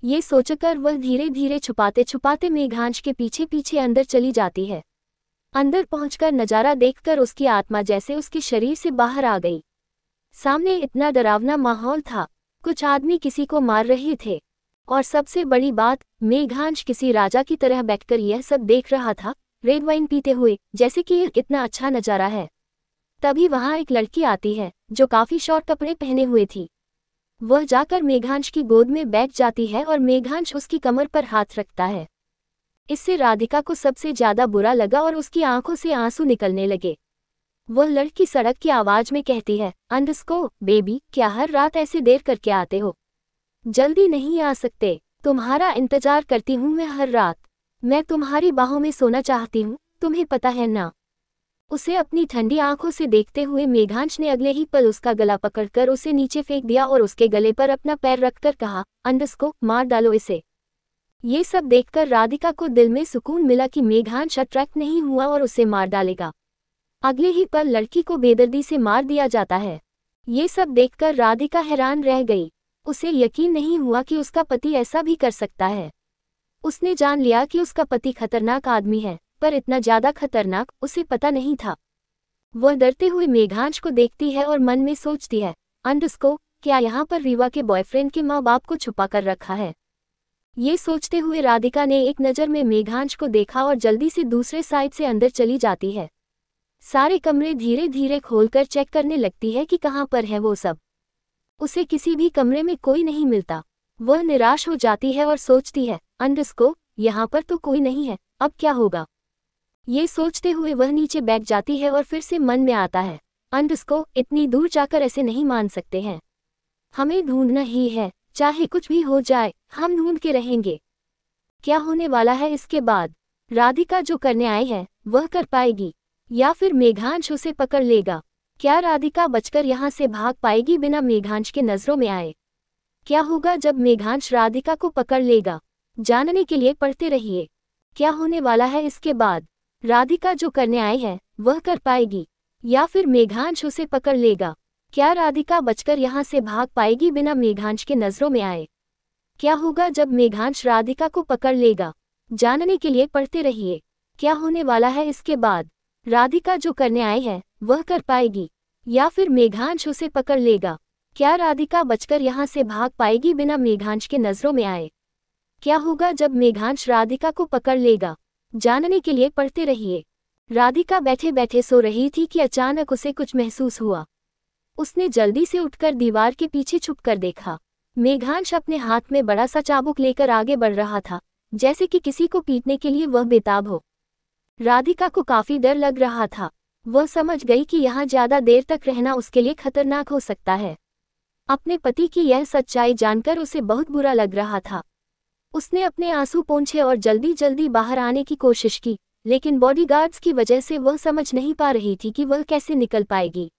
ये सोचकर वह धीरे धीरे छुपाते छुपाते मेघांश के पीछे पीछे अंदर चली जाती है अंदर पहुंचकर नज़ारा देखकर उसकी आत्मा जैसे उसके शरीर से बाहर आ गई सामने इतना डरावना माहौल था कुछ आदमी किसी को मार रहे थे और सबसे बड़ी बात मेघांश किसी राजा की तरह बैठकर यह सब देख रहा था रेड वाइन पीते हुए जैसे कि यह कितना अच्छा नज़ारा है तभी वहाँ एक लड़की आती है जो काफ़ी शॉर्ट कपड़े पहने हुए थी वह जाकर मेघांश की गोद में बैठ जाती है और मेघांश उसकी कमर पर हाथ रखता है इससे राधिका को सबसे ज्यादा बुरा लगा और उसकी आंखों से आंसू निकलने लगे वह लड़की सड़क की आवाज में कहती है अंडस्को बेबी क्या हर रात ऐसे देर करके आते हो जल्दी नहीं आ सकते तुम्हारा इंतजार करती हूँ मैं हर रात मैं तुम्हारी बाहों में सोना चाहती हूँ तुम्हें पता है ना उसे अपनी ठंडी आंखों से देखते हुए मेघांश ने अगले ही पल उसका गला पकड़कर उसे नीचे फेंक दिया और उसके गले पर अपना पैर रखकर कहा अंडस को मार डालो इसे ये सब देखकर राधिका को दिल में सुकून मिला कि मेघांश अट्रैक्ट नहीं हुआ और उसे मार डालेगा अगले ही पल लड़की को बेदर्दी से मार दिया जाता है ये सब देखकर राधिका हैरान रह गई उसे यकीन नहीं हुआ कि उसका पति ऐसा भी कर सकता है उसने जान लिया कि उसका पति खतरनाक आदमी है पर इतना ज्यादा खतरनाक उसे पता नहीं था वह डरते हुए मेघांश को देखती है और मन में सोचती है अंडस्को क्या यहाँ पर रीवा के बॉयफ्रेंड के माँ बाप को छुपा कर रखा है ये सोचते हुए राधिका ने एक नज़र में मेघांश को देखा और जल्दी से दूसरे साइड से अंदर चली जाती है सारे कमरे धीरे धीरे खोलकर चेक करने लगती है कि कहाँ पर है वो सब उसे किसी भी कमरे में कोई नहीं मिलता वह निराश हो जाती है और सोचती है को यहाँ पर तो कोई नहीं है अब क्या होगा ये सोचते हुए वह नीचे बैठ जाती है और फिर से मन में आता है उसको इतनी दूर जाकर ऐसे नहीं मान सकते हैं हमें ढूंढना ही है चाहे कुछ भी हो जाए हम ढूंढ के रहेंगे क्या होने वाला है इसके बाद राधिका जो करने आए हैं वह कर पाएगी या फिर मेघांश उसे पकड़ लेगा क्या राधिका बचकर यहाँ से भाग पाएगी बिना मेघांश के नज़रों में आए क्या होगा जब मेघांश राधिका को पकड़ लेगा जानने के लिए पढ़ते रहिए क्या होने वाला है इसके बाद राधिका जो करने आए हैं वह कर पाएगी या फिर मेघांश उसे पकड़ लेगा क्या राधिका बचकर यहाँ से भाग पाएगी बिना मेघांश के नजरों में आए क्या होगा जब मेघांश राधिका को पकड़ लेगा जानने के लिए पढ़ते रहिए क्या होने वाला है इसके बाद राधिका जो करने आए हैं वह कर पाएगी या फिर मेघांश उसे पकड़ लेगा क्या राधिका बचकर यहाँ से भाग पाएगी बिना मेघांश के नजरों में आए क्या होगा जब मेघांश राधिका को पकड़ लेगा जानने के लिए पढ़ते रहिए राधिका बैठे बैठे सो रही थी कि अचानक उसे कुछ महसूस हुआ उसने जल्दी से उठकर दीवार के पीछे छुप कर देखा मेघांश अपने हाथ में बड़ा सा चाबुक लेकर आगे बढ़ रहा था जैसे कि किसी को पीटने के लिए वह बेताब हो राधिका को काफी डर लग रहा था वह समझ गई कि यहाँ ज्यादा देर तक रहना उसके लिए खतरनाक हो सकता है अपने पति की यह सच्चाई जानकर उसे बहुत बुरा लग रहा था उसने अपने आंसू पहुंचे और जल्दी जल्दी बाहर आने की कोशिश की लेकिन बॉडीगार्ड्स की वजह से वह समझ नहीं पा रही थी कि वह कैसे निकल पाएगी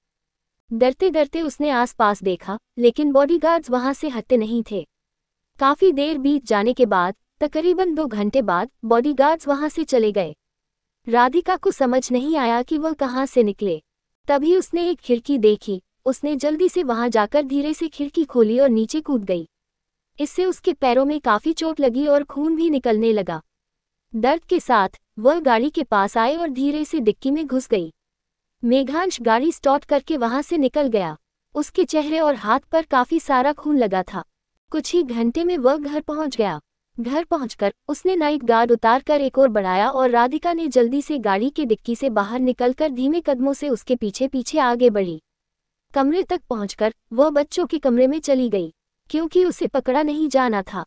डरते डरते उसने आसपास देखा लेकिन बॉडीगार्ड्स वहां से हटते नहीं थे काफ़ी देर बीत जाने के बाद तकरीबन दो घंटे बाद बॉडीगार्ड्स वहां से चले गए राधिका को समझ नहीं आया कि वह कहाँ से निकले तभी उसने एक खिड़की देखी उसने जल्दी से वहां जाकर धीरे से खिड़की खोली और नीचे कूद गई इससे उसके पैरों में काफी चोट लगी और खून भी निकलने लगा दर्द के साथ वह गाड़ी के पास आए और धीरे से डिक्की में घुस गई मेघांश गाड़ी स्टॉट करके वहां से निकल गया उसके चेहरे और हाथ पर काफी सारा खून लगा था कुछ ही घंटे में वह घर पहुंच गया घर पहुंचकर उसने नाइट गार्ड उतार कर एक और बढ़ाया और राधिका ने जल्दी से गाड़ी के डिक्की से बाहर निकलकर धीमे कदमों से उसके पीछे पीछे आगे बढ़ी कमरे तक पहुंचकर वह बच्चों के कमरे में चली गई क्योंकि उसे पकड़ा नहीं जाना था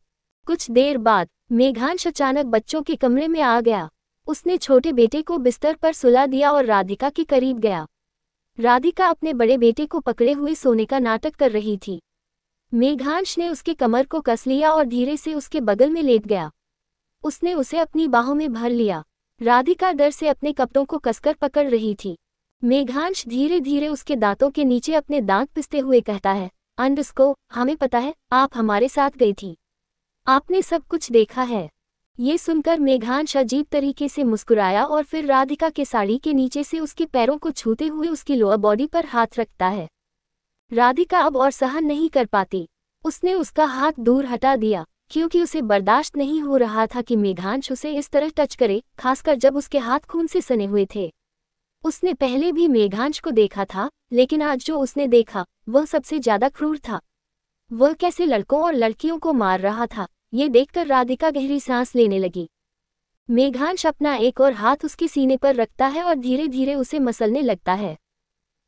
कुछ देर बाद मेघांश अचानक बच्चों के कमरे में आ गया उसने छोटे बेटे को बिस्तर पर सुला दिया और राधिका के करीब गया राधिका अपने बड़े बेटे को पकड़े हुए सोने का नाटक कर रही थी मेघांश ने उसके कमर को कस लिया और धीरे से उसके बगल में लेट गया उसने उसे अपनी बाहों में भर लिया राधिका डर से अपने कपड़ों को कसकर पकड़ रही थी मेघांश धीरे धीरे उसके दांतों के नीचे अपने दांत पिसते हुए कहता है अंडस्को हमें पता है आप हमारे साथ गई थी आपने सब कुछ देखा है ये सुनकर मेघांश अजीब तरीके से मुस्कुराया और फिर राधिका के साड़ी के नीचे से उसके पैरों को छूते हुए उसकी लोअर बॉडी पर हाथ रखता है राधिका अब और सहन नहीं कर पाती उसने उसका हाथ दूर हटा दिया क्योंकि उसे बर्दाश्त नहीं हो रहा था कि मेघांश उसे इस तरह टच करे खासकर जब उसके हाथ खून से सने हुए थे उसने पहले भी मेघांश को देखा था लेकिन आज जो उसने देखा वह सबसे ज्यादा क्रूर था वह कैसे लड़कों और लड़कियों को मार रहा था ये देखकर राधिका गहरी सांस लेने लगी मेघांश अपना एक और हाथ उसके सीने पर रखता है और धीरे धीरे उसे मसलने लगता है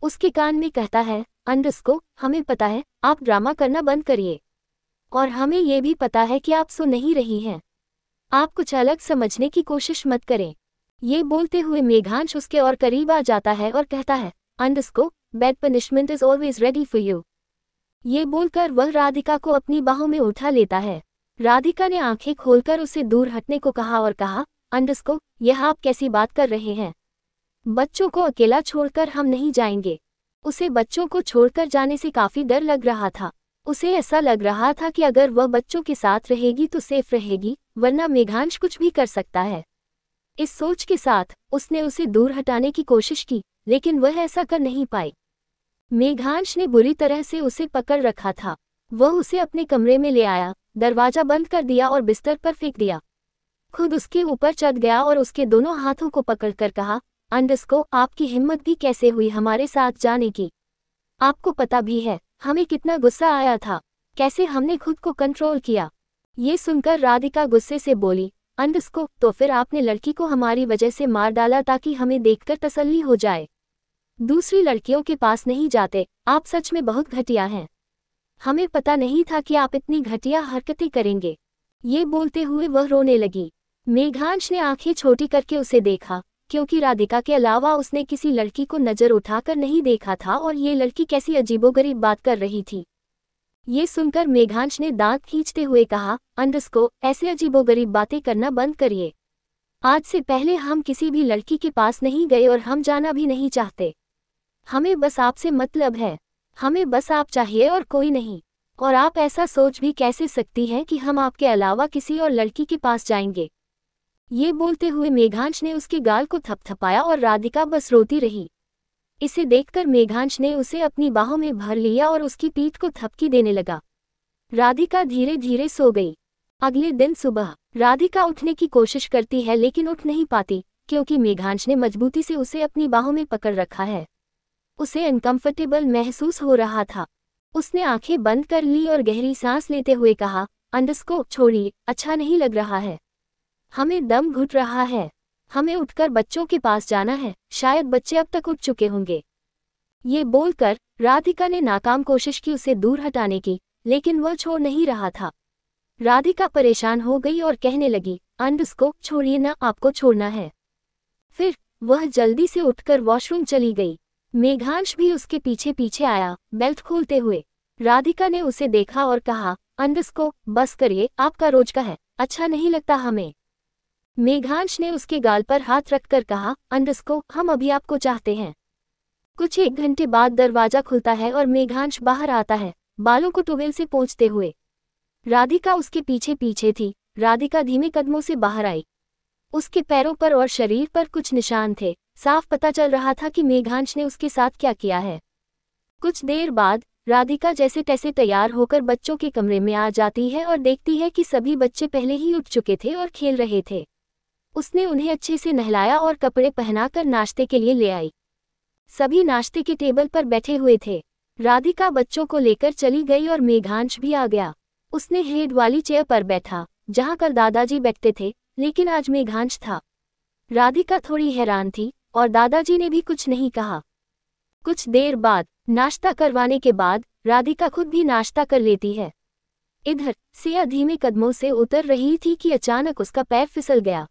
उसके कान में कहता है अंडस्को हमें पता है आप ड्रामा करना बंद करिए और हमें ये भी पता है कि आप सो नहीं रही हैं आप कुछ अलग समझने की कोशिश मत करें ये बोलते हुए मेघांश उसके और करीब आ जाता है और कहता है अंडस्को bad punishment is always ready for you ये बोलकर वह राधिका को अपनी बाहों में उठा लेता है राधिका ने आंखें खोलकर उसे दूर हटने को कहा और कहा अंडस्को यह आप कैसी बात कर रहे हैं बच्चों को अकेला छोड़कर हम नहीं जाएंगे उसे बच्चों को छोड़कर जाने से काफ़ी डर लग रहा था उसे ऐसा लग रहा था कि अगर वह बच्चों के साथ रहेगी तो सेफ रहेगी वरना मेघांश कुछ भी कर सकता है इस सोच के साथ उसने उसे दूर हटाने की कोशिश की लेकिन वह ऐसा कर नहीं पाई मेघांश ने बुरी तरह से उसे पकड़ रखा था वह उसे अपने कमरे में ले आया दरवाजा बंद कर दिया और बिस्तर पर फेंक दिया खुद उसके ऊपर चढ़ गया और उसके दोनों हाथों को पकड़कर कहा अंडस को आपकी हिम्मत भी कैसे हुई हमारे साथ जाने की आपको पता भी है हमें कितना गुस्सा आया था कैसे हमने खुद को कंट्रोल किया ये सुनकर राधिका गुस्से से बोली अंडस्को तो फिर आपने लड़की को हमारी वजह से मार डाला ताकि हमें देखकर तसल्ली हो जाए दूसरी लड़कियों के पास नहीं जाते आप सच में बहुत घटिया हैं हमें पता नहीं था कि आप इतनी घटिया हरकतें करेंगे ये बोलते हुए वह रोने लगी मेघांश ने आंखें छोटी करके उसे देखा क्योंकि राधिका के अलावा उसने किसी लड़की को नज़र उठाकर नहीं देखा था और ये लड़की कैसी अजीबोगरीब बात कर रही थी ये सुनकर मेघांश ने दांत खींचते हुए कहा अंडस्को ऐसे अजीबोगरीब बातें करना बंद करिए आज से पहले हम किसी भी लड़की के पास नहीं गए और हम जाना भी नहीं चाहते हमें बस आपसे मतलब है हमें बस आप चाहिए और कोई नहीं और आप ऐसा सोच भी कैसे सकती हैं कि हम आपके अलावा किसी और लड़की के पास जाएंगे ये बोलते हुए मेघांश ने उसके गाल को थपथपाया और राधिका बस रोती रही इसे देखकर मेघांश ने उसे अपनी बाहों में भर लिया और उसकी पीठ को थपकी देने लगा राधिका धीरे धीरे सो गई अगले दिन सुबह राधिका उठने की कोशिश करती है लेकिन उठ नहीं पाती क्योंकि मेघांश ने मजबूती से उसे अपनी बाहों में पकड़ रखा है उसे अनकंफर्टेबल महसूस हो रहा था उसने आंखें बंद कर ली और गहरी सांस लेते हुए कहा अंडस्को छोड़िए अच्छा नहीं लग रहा है हमें दम घुट रहा है हमें उठकर बच्चों के पास जाना है शायद बच्चे अब तक उठ चुके होंगे ये बोलकर राधिका ने नाकाम कोशिश की उसे दूर हटाने की लेकिन वह छोड़ नहीं रहा था राधिका परेशान हो गई और कहने लगी अंड उसको छोड़िए ना आपको छोड़ना है फिर वह जल्दी से उठकर वॉशरूम चली गई मेघांश भी उसके पीछे पीछे आया बेल्ट खोलते हुए राधिका ने उसे देखा और कहा अंडस को बस करिए आपका रोज का है अच्छा नहीं लगता हमें मेघांश ने उसके गाल पर हाथ रखकर कहा अंडस्को हम अभी आपको चाहते हैं कुछ एक घंटे बाद दरवाजा खुलता है और मेघांश बाहर आता है बालों को टुवेल से पहुंचते हुए राधिका उसके पीछे पीछे थी राधिका धीमे कदमों से बाहर आई उसके पैरों पर और शरीर पर कुछ निशान थे साफ पता चल रहा था कि मेघांश ने उसके साथ क्या किया है कुछ देर बाद राधिका जैसे तैसे तैयार होकर बच्चों के कमरे में आ जाती है और देखती है कि सभी बच्चे पहले ही उठ चुके थे और खेल रहे थे उसने उन्हें अच्छे से नहलाया और कपड़े पहनाकर नाश्ते के लिए ले आई सभी नाश्ते के टेबल पर बैठे हुए थे राधिका बच्चों को लेकर चली गई और मेघांश भी आ गया उसने हेड वाली चेयर पर बैठा जहां कल दादाजी बैठते थे लेकिन आज मेघांश था राधिका थोड़ी हैरान थी और दादाजी ने भी कुछ नहीं कहा कुछ देर बाद नाश्ता करवाने के बाद राधिका खुद भी नाश्ता कर लेती है इधर सिया धीमे कदमों से उतर रही थी कि अचानक उसका पैर फिसल गया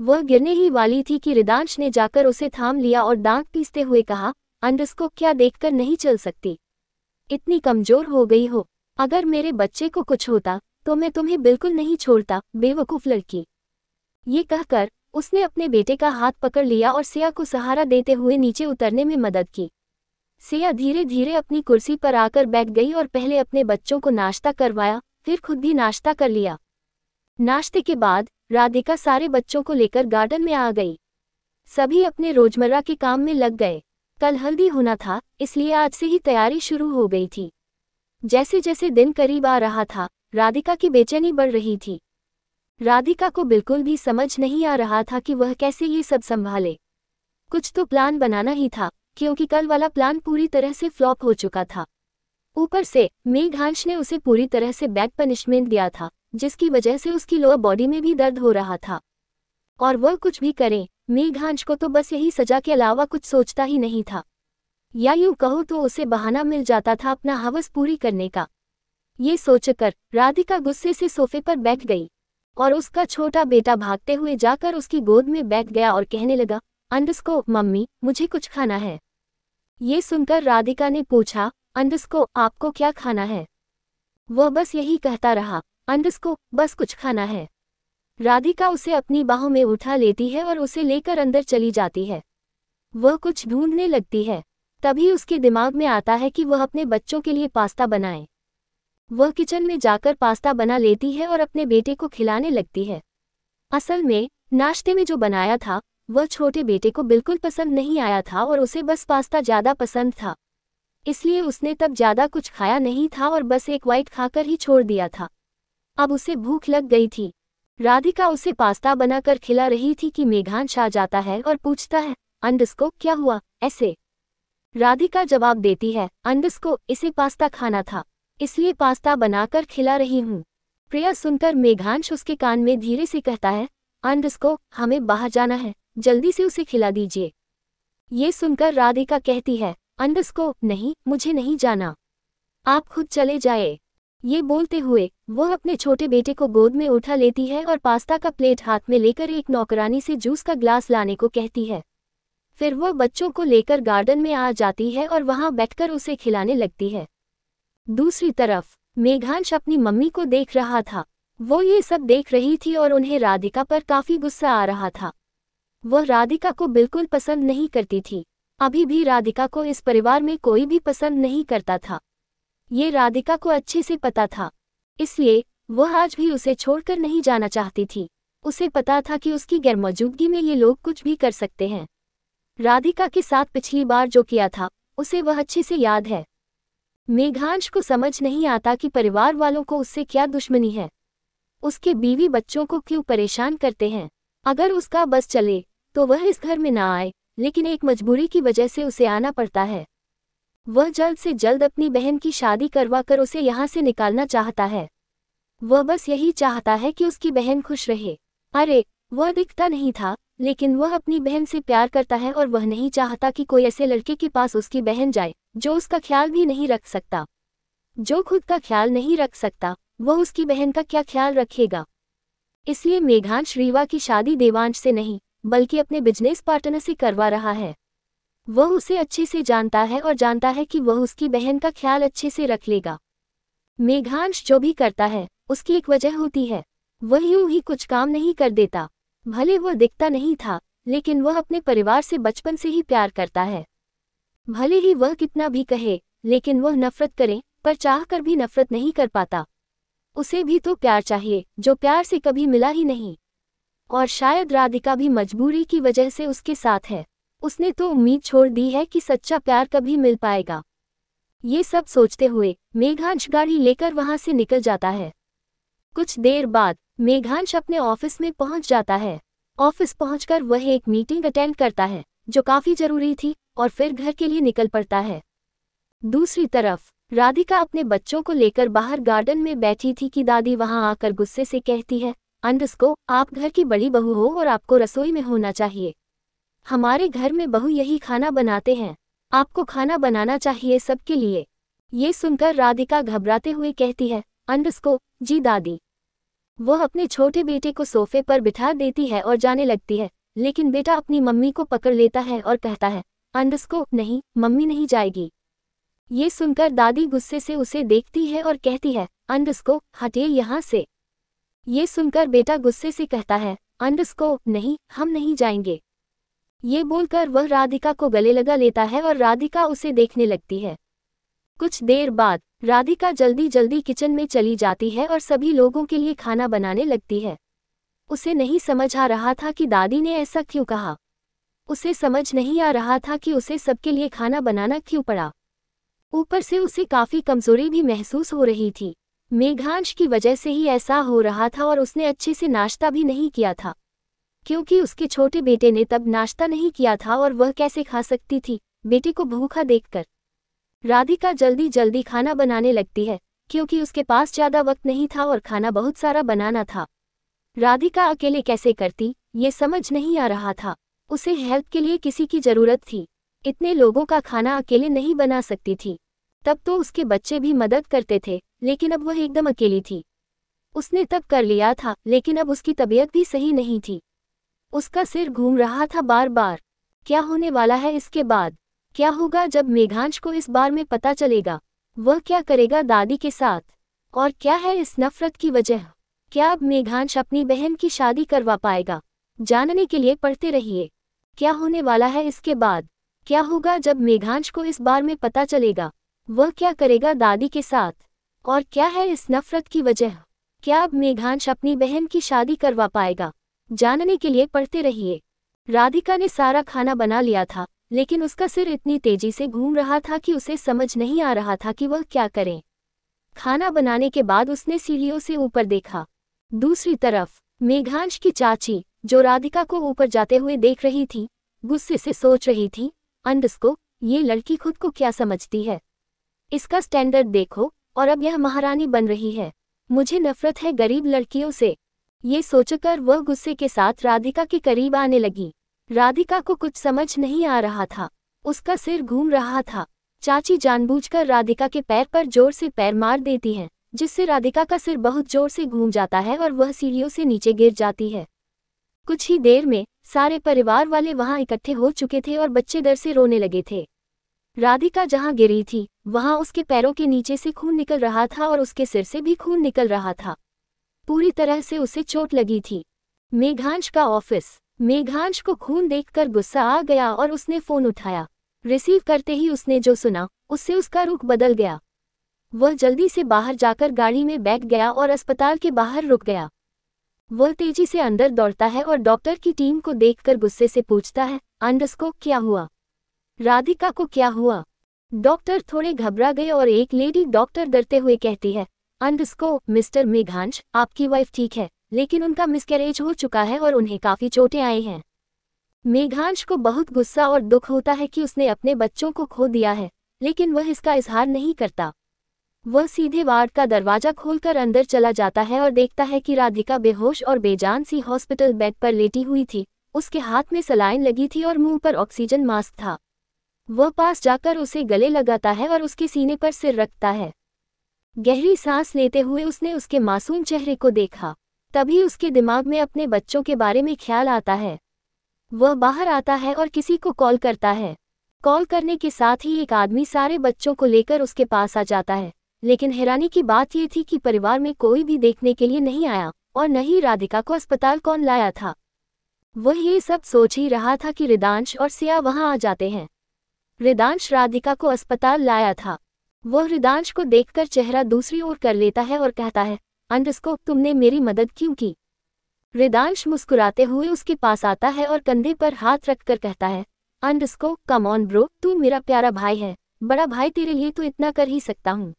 वह गिरने ही वाली थी कि रिदांश ने जाकर उसे थाम लिया और दांत पीसते हुए कहा अंडस को क्या देखकर नहीं चल सकती इतनी कमजोर हो गई हो अगर मेरे बच्चे को कुछ होता तो मैं तुम्हें बिल्कुल नहीं छोड़ता बेवकूफ लड़की ये कहकर उसने अपने बेटे का हाथ पकड़ लिया और सिया को सहारा देते हुए नीचे उतरने में मदद की सिया धीरे धीरे अपनी कुर्सी पर आकर बैठ गई और पहले अपने बच्चों को नाश्ता करवाया फिर खुद भी नाश्ता कर लिया नाश्ते के बाद राधिका सारे बच्चों को लेकर गार्डन में आ गई सभी अपने रोजमर्रा के काम में लग गए कल हल्दी होना था इसलिए आज से ही तैयारी शुरू हो गई थी जैसे जैसे दिन करीब आ रहा था राधिका की बेचैनी बढ़ रही थी राधिका को बिल्कुल भी समझ नहीं आ रहा था कि वह कैसे ये सब संभाले कुछ तो प्लान बनाना ही था क्योंकि कल वाला प्लान पूरी तरह से फ्लॉप हो चुका था ऊपर से मेघांश ने उसे पूरी तरह से बैड पनिशमेंट दिया था जिसकी वजह से उसकी लोअर बॉडी में भी दर्द हो रहा था और वह कुछ भी करें मेघांश को तो बस यही सजा के अलावा कुछ सोचता ही नहीं था या यूं कहो तो उसे बहाना मिल जाता था अपना हवस पूरी करने का ये सोचकर राधिका गुस्से से सोफे पर बैठ गई और उसका छोटा बेटा भागते हुए जाकर उसकी गोद में बैठ गया और कहने लगा अंडस्को मम्मी मुझे कुछ खाना है ये सुनकर राधिका ने पूछा अंडस्को आपको क्या खाना है वह बस यही कहता रहा अंडस्को को बस कुछ खाना है राधिका उसे अपनी बाहों में उठा लेती है और उसे लेकर अंदर चली जाती है वह कुछ ढूंढने लगती है तभी उसके दिमाग में आता है कि वह अपने बच्चों के लिए पास्ता बनाए वह किचन में जाकर पास्ता बना लेती है और अपने बेटे को खिलाने लगती है असल में नाश्ते में जो बनाया था वह छोटे बेटे को बिल्कुल पसंद नहीं आया था और उसे बस पास्ता ज़्यादा पसंद था इसलिए उसने तब ज़्यादा कुछ खाया नहीं था और बस एक वाइट खाकर ही छोड़ दिया था अब उसे भूख लग गई थी राधिका उसे पास्ता बनाकर खिला रही थी कि मेघांश आ जाता है और पूछता है अंडस्को क्या हुआ ऐसे राधिका जवाब देती है अंडस्को इसे पास्ता खाना था इसलिए पास्ता बनाकर खिला रही हूँ प्रिया सुनकर मेघांश उसके कान में धीरे से कहता है अंडस्को हमें बाहर जाना है जल्दी से उसे खिला दीजिए ये सुनकर राधिका कहती है अंडस्को नहीं मुझे नहीं जाना आप खुद चले जाए ये बोलते हुए वह अपने छोटे बेटे को गोद में उठा लेती है और पास्ता का प्लेट हाथ में लेकर एक नौकरानी से जूस का ग्लास लाने को कहती है फिर वह बच्चों को लेकर गार्डन में आ जाती है और वहां बैठकर उसे खिलाने लगती है दूसरी तरफ मेघांश अपनी मम्मी को देख रहा था वो ये सब देख रही थी और उन्हें राधिका पर काफी गुस्सा आ रहा था वह राधिका को बिल्कुल पसंद नहीं करती थी अभी भी राधिका को इस परिवार में कोई भी पसंद नहीं करता था ये राधिका को अच्छे से पता था इसलिए वह आज भी उसे छोड़कर नहीं जाना चाहती थी उसे पता था कि उसकी गैरमौजूदगी में ये लोग कुछ भी कर सकते हैं राधिका के साथ पिछली बार जो किया था उसे वह अच्छे से याद है मेघांश को समझ नहीं आता कि परिवार वालों को उससे क्या दुश्मनी है उसके बीवी बच्चों को क्यों परेशान करते हैं अगर उसका बस चले तो वह इस घर में ना आए लेकिन एक मजबूरी की वजह से उसे आना पड़ता है वह जल्द से जल्द अपनी बहन की शादी करवा कर उसे यहाँ से निकालना चाहता है वह बस यही चाहता है कि उसकी बहन खुश रहे अरे वह दिखता नहीं था लेकिन वह अपनी बहन से प्यार करता है और वह नहीं चाहता कि कोई ऐसे लड़के के पास उसकी बहन जाए जो उसका ख्याल भी नहीं रख सकता जो खुद का ख्याल नहीं रख सकता वह उसकी बहन का क्या ख्याल रखेगा इसलिए मेघांश रीवा की शादी देवांश से नहीं बल्कि अपने बिजनेस पार्टनर से करवा रहा है वह उसे अच्छे से जानता है और जानता है कि वह उसकी बहन का ख्याल अच्छे से रख लेगा मेघांश जो भी करता है उसकी एक वजह होती है वह यूं ही कुछ काम नहीं कर देता भले वह दिखता नहीं था लेकिन वह अपने परिवार से बचपन से ही प्यार करता है भले ही वह कितना भी कहे लेकिन वह नफरत करे पर चाह कर भी नफरत नहीं कर पाता उसे भी तो प्यार चाहिए जो प्यार से कभी मिला ही नहीं और शायद राधिका भी मजबूरी की वजह से उसके साथ है उसने तो उम्मीद छोड़ दी है कि सच्चा प्यार कभी मिल पाएगा ये सब सोचते हुए मेघांश गाड़ी लेकर वहां से निकल जाता है कुछ देर बाद मेघांश अपने ऑफिस में पहुंच जाता है ऑफिस पहुंचकर वह एक मीटिंग अटेंड करता है जो काफी जरूरी थी और फिर घर के लिए निकल पड़ता है दूसरी तरफ राधिका अपने बच्चों को लेकर बाहर गार्डन में बैठी थी कि दादी वहां आकर गुस्से से कहती है अंडस्को आप घर की बड़ी बहू हो और आपको रसोई में होना चाहिए हमारे घर में बहू यही खाना बनाते हैं आपको खाना बनाना चाहिए सबके लिए ये सुनकर राधिका घबराते हुए कहती है अंडस्को जी दादी वह अपने छोटे बेटे को सोफे पर बिठा देती है और जाने लगती है लेकिन बेटा अपनी मम्मी को पकड़ लेता है और कहता है अंडस्को नहीं मम्मी नहीं जाएगी ये सुनकर दादी गुस्से से उसे देखती है और कहती है अंडस्को हटे यहाँ से ये सुनकर बेटा गुस्से से कहता है अंडस्को नहीं हम नहीं जाएंगे ये बोलकर वह राधिका को गले लगा लेता है और राधिका उसे देखने लगती है कुछ देर बाद राधिका जल्दी जल्दी किचन में चली जाती है और सभी लोगों के लिए खाना बनाने लगती है उसे नहीं समझ आ रहा था कि दादी ने ऐसा क्यों कहा उसे समझ नहीं आ रहा था कि उसे सबके लिए खाना बनाना क्यों पड़ा ऊपर से उसे काफ़ी कमजोरी भी महसूस हो रही थी मेघांश की वजह से ही ऐसा हो रहा था और उसने अच्छे से नाश्ता भी नहीं किया था क्योंकि उसके छोटे बेटे ने तब नाश्ता नहीं किया था और वह कैसे खा सकती थी बेटे को भूखा देखकर राधिका जल्दी जल्दी खाना बनाने लगती है क्योंकि उसके पास ज़्यादा वक्त नहीं था और खाना बहुत सारा बनाना था राधिका अकेले कैसे करती ये समझ नहीं आ रहा था उसे हेल्प के लिए किसी की ज़रूरत थी इतने लोगों का खाना अकेले नहीं बना सकती थी तब तो उसके बच्चे भी मदद करते थे लेकिन अब वह एकदम अकेली थी उसने तब कर लिया था लेकिन अब उसकी तबीयत भी सही नहीं थी उसका सिर घूम रहा था बार बार क्या होने वाला है इसके बाद क्या होगा जब मेघांश को इस बार में पता चलेगा वह क्या करेगा दादी के साथ और क्या है इस नफरत की वजह क्या अब मेघांश अपनी बहन की शादी करवा पाएगा जानने के लिए पढ़ते रहिए क्या होने वाला है इसके बाद क्या होगा जब मेघांश को इस बार में पता चलेगा वह क्या करेगा दादी के साथ और क्या है इस नफरत की वजह क्या अब मेघांश अपनी बहन की शादी करवा पाएगा जानने के लिए पढ़ते रहिए राधिका ने सारा खाना बना लिया था लेकिन उसका सिर इतनी तेजी से घूम रहा था कि उसे समझ नहीं आ रहा था कि वह क्या करें खाना बनाने के बाद उसने सीढ़ियों से ऊपर देखा दूसरी तरफ मेघांश की चाची जो राधिका को ऊपर जाते हुए देख रही थी गुस्से से सोच रही थी अंडस को ये लड़की खुद को क्या समझती है इसका स्टैंडर्ड देखो और अब यह महारानी बन रही है मुझे नफरत है गरीब लड़कियों से ये सोचकर वह गुस्से के साथ राधिका के करीब आने लगी राधिका को कुछ समझ नहीं आ रहा था उसका सिर घूम रहा था चाची जानबूझकर राधिका के पैर पर जोर से पैर मार देती हैं जिससे राधिका का सिर बहुत जोर से घूम जाता है और वह सीढ़ियों से नीचे गिर जाती है कुछ ही देर में सारे परिवार वाले वहां इकट्ठे हो चुके थे और बच्चे डर से रोने लगे थे राधिका जहां गिरी थी वहां उसके पैरों के नीचे से खून निकल रहा था और उसके सिर से भी खून निकल रहा था पूरी तरह से उसे चोट लगी थी मेघांश का ऑफिस मेघांश को खून देखकर गुस्सा आ गया और उसने फोन उठाया रिसीव करते ही उसने जो सुना उससे उसका रुख बदल गया वह जल्दी से बाहर जाकर गाड़ी में बैठ गया और अस्पताल के बाहर रुक गया वह तेजी से अंदर दौड़ता है और डॉक्टर की टीम को देखकर गुस्से से पूछता है अंडस्को क्या हुआ राधिका को क्या हुआ डॉक्टर थोड़े घबरा गए और एक लेडी डॉक्टर डरते हुए कहती है अंडस्को मिस्टर मेघांश आपकी वाइफ ठीक है लेकिन उनका मिसकैरेज हो चुका है और उन्हें काफ़ी चोटें आई हैं मेघांश को बहुत गुस्सा और दुख होता है कि उसने अपने बच्चों को खो दिया है लेकिन वह इसका इजहार नहीं करता वह सीधे वार्ड का दरवाजा खोलकर अंदर चला जाता है और देखता है कि राधिका बेहोश और बेजान सी हॉस्पिटल बेड पर लेटी हुई थी उसके हाथ में सलाइन लगी थी और मुंह पर ऑक्सीजन मास्क था वह पास जाकर उसे गले लगाता है और उसके सीने पर सिर रखता है गहरी सांस लेते हुए उसने उसके मासूम चेहरे को देखा तभी उसके दिमाग में अपने बच्चों के बारे में ख्याल आता है वह बाहर आता है और किसी को कॉल करता है कॉल करने के साथ ही एक आदमी सारे बच्चों को लेकर उसके पास आ जाता है लेकिन हैरानी की बात यह थी कि परिवार में कोई भी देखने के लिए नहीं आया और न ही राधिका को अस्पताल कौन लाया था वह ये सब सोच ही रहा था कि रिदांश और सिया वहां आ जाते हैं रिदांश राधिका को अस्पताल लाया था वह हृदांश को देखकर चेहरा दूसरी ओर कर लेता है और कहता है अंडस्को तुमने मेरी मदद क्यों की हृदांश मुस्कुराते हुए उसके पास आता है और कंधे पर हाथ रखकर कहता है अंडस्को कम ऑन ब्रो तू मेरा प्यारा भाई है बड़ा भाई तेरे लिए तो इतना कर ही सकता हूँ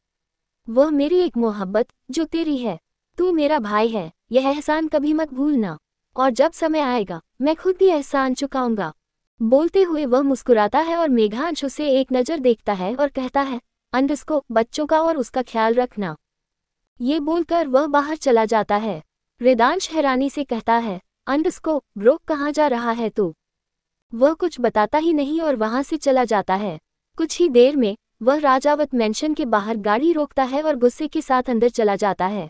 वह मेरी एक मोहब्बत जो तेरी है तू मेरा भाई है यह एहसान कभी मत भूलना और जब समय आएगा मैं खुद भी एहसान चुकाऊंगा बोलते हुए वह मुस्कुराता है और मेघांश उसे एक नज़र देखता है और कहता है अंडस्को बच्चों का और उसका ख्याल रखना ये बोलकर वह बाहर चला जाता है रेदांश हैरानी से कहता है अंडस्को ब्रोक कहाँ जा रहा है तू वह कुछ बताता ही नहीं और वहां से चला जाता है कुछ ही देर में वह राजावत मेंशन के बाहर गाड़ी रोकता है और गुस्से के साथ अंदर चला जाता है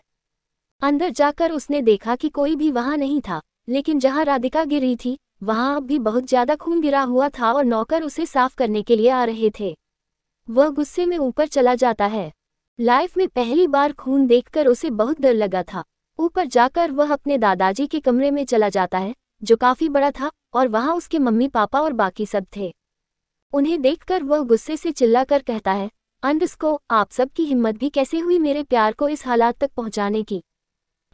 अंदर जाकर उसने देखा कि कोई भी वहां नहीं था लेकिन जहां राधिका गिरी थी वहां अब भी बहुत ज्यादा खून गिरा हुआ था और नौकर उसे साफ करने के लिए आ रहे थे वह गुस्से में ऊपर चला जाता है लाइफ में पहली बार खून देखकर उसे बहुत डर लगा था ऊपर जाकर वह अपने दादाजी के कमरे में चला जाता है जो काफी बड़ा था और वहां उसके मम्मी पापा और बाकी सब थे उन्हें देखकर वह गुस्से से चिल्लाकर कहता है अंडस्को आप सब की हिम्मत भी कैसे हुई मेरे प्यार को इस हालात तक पहुंचाने की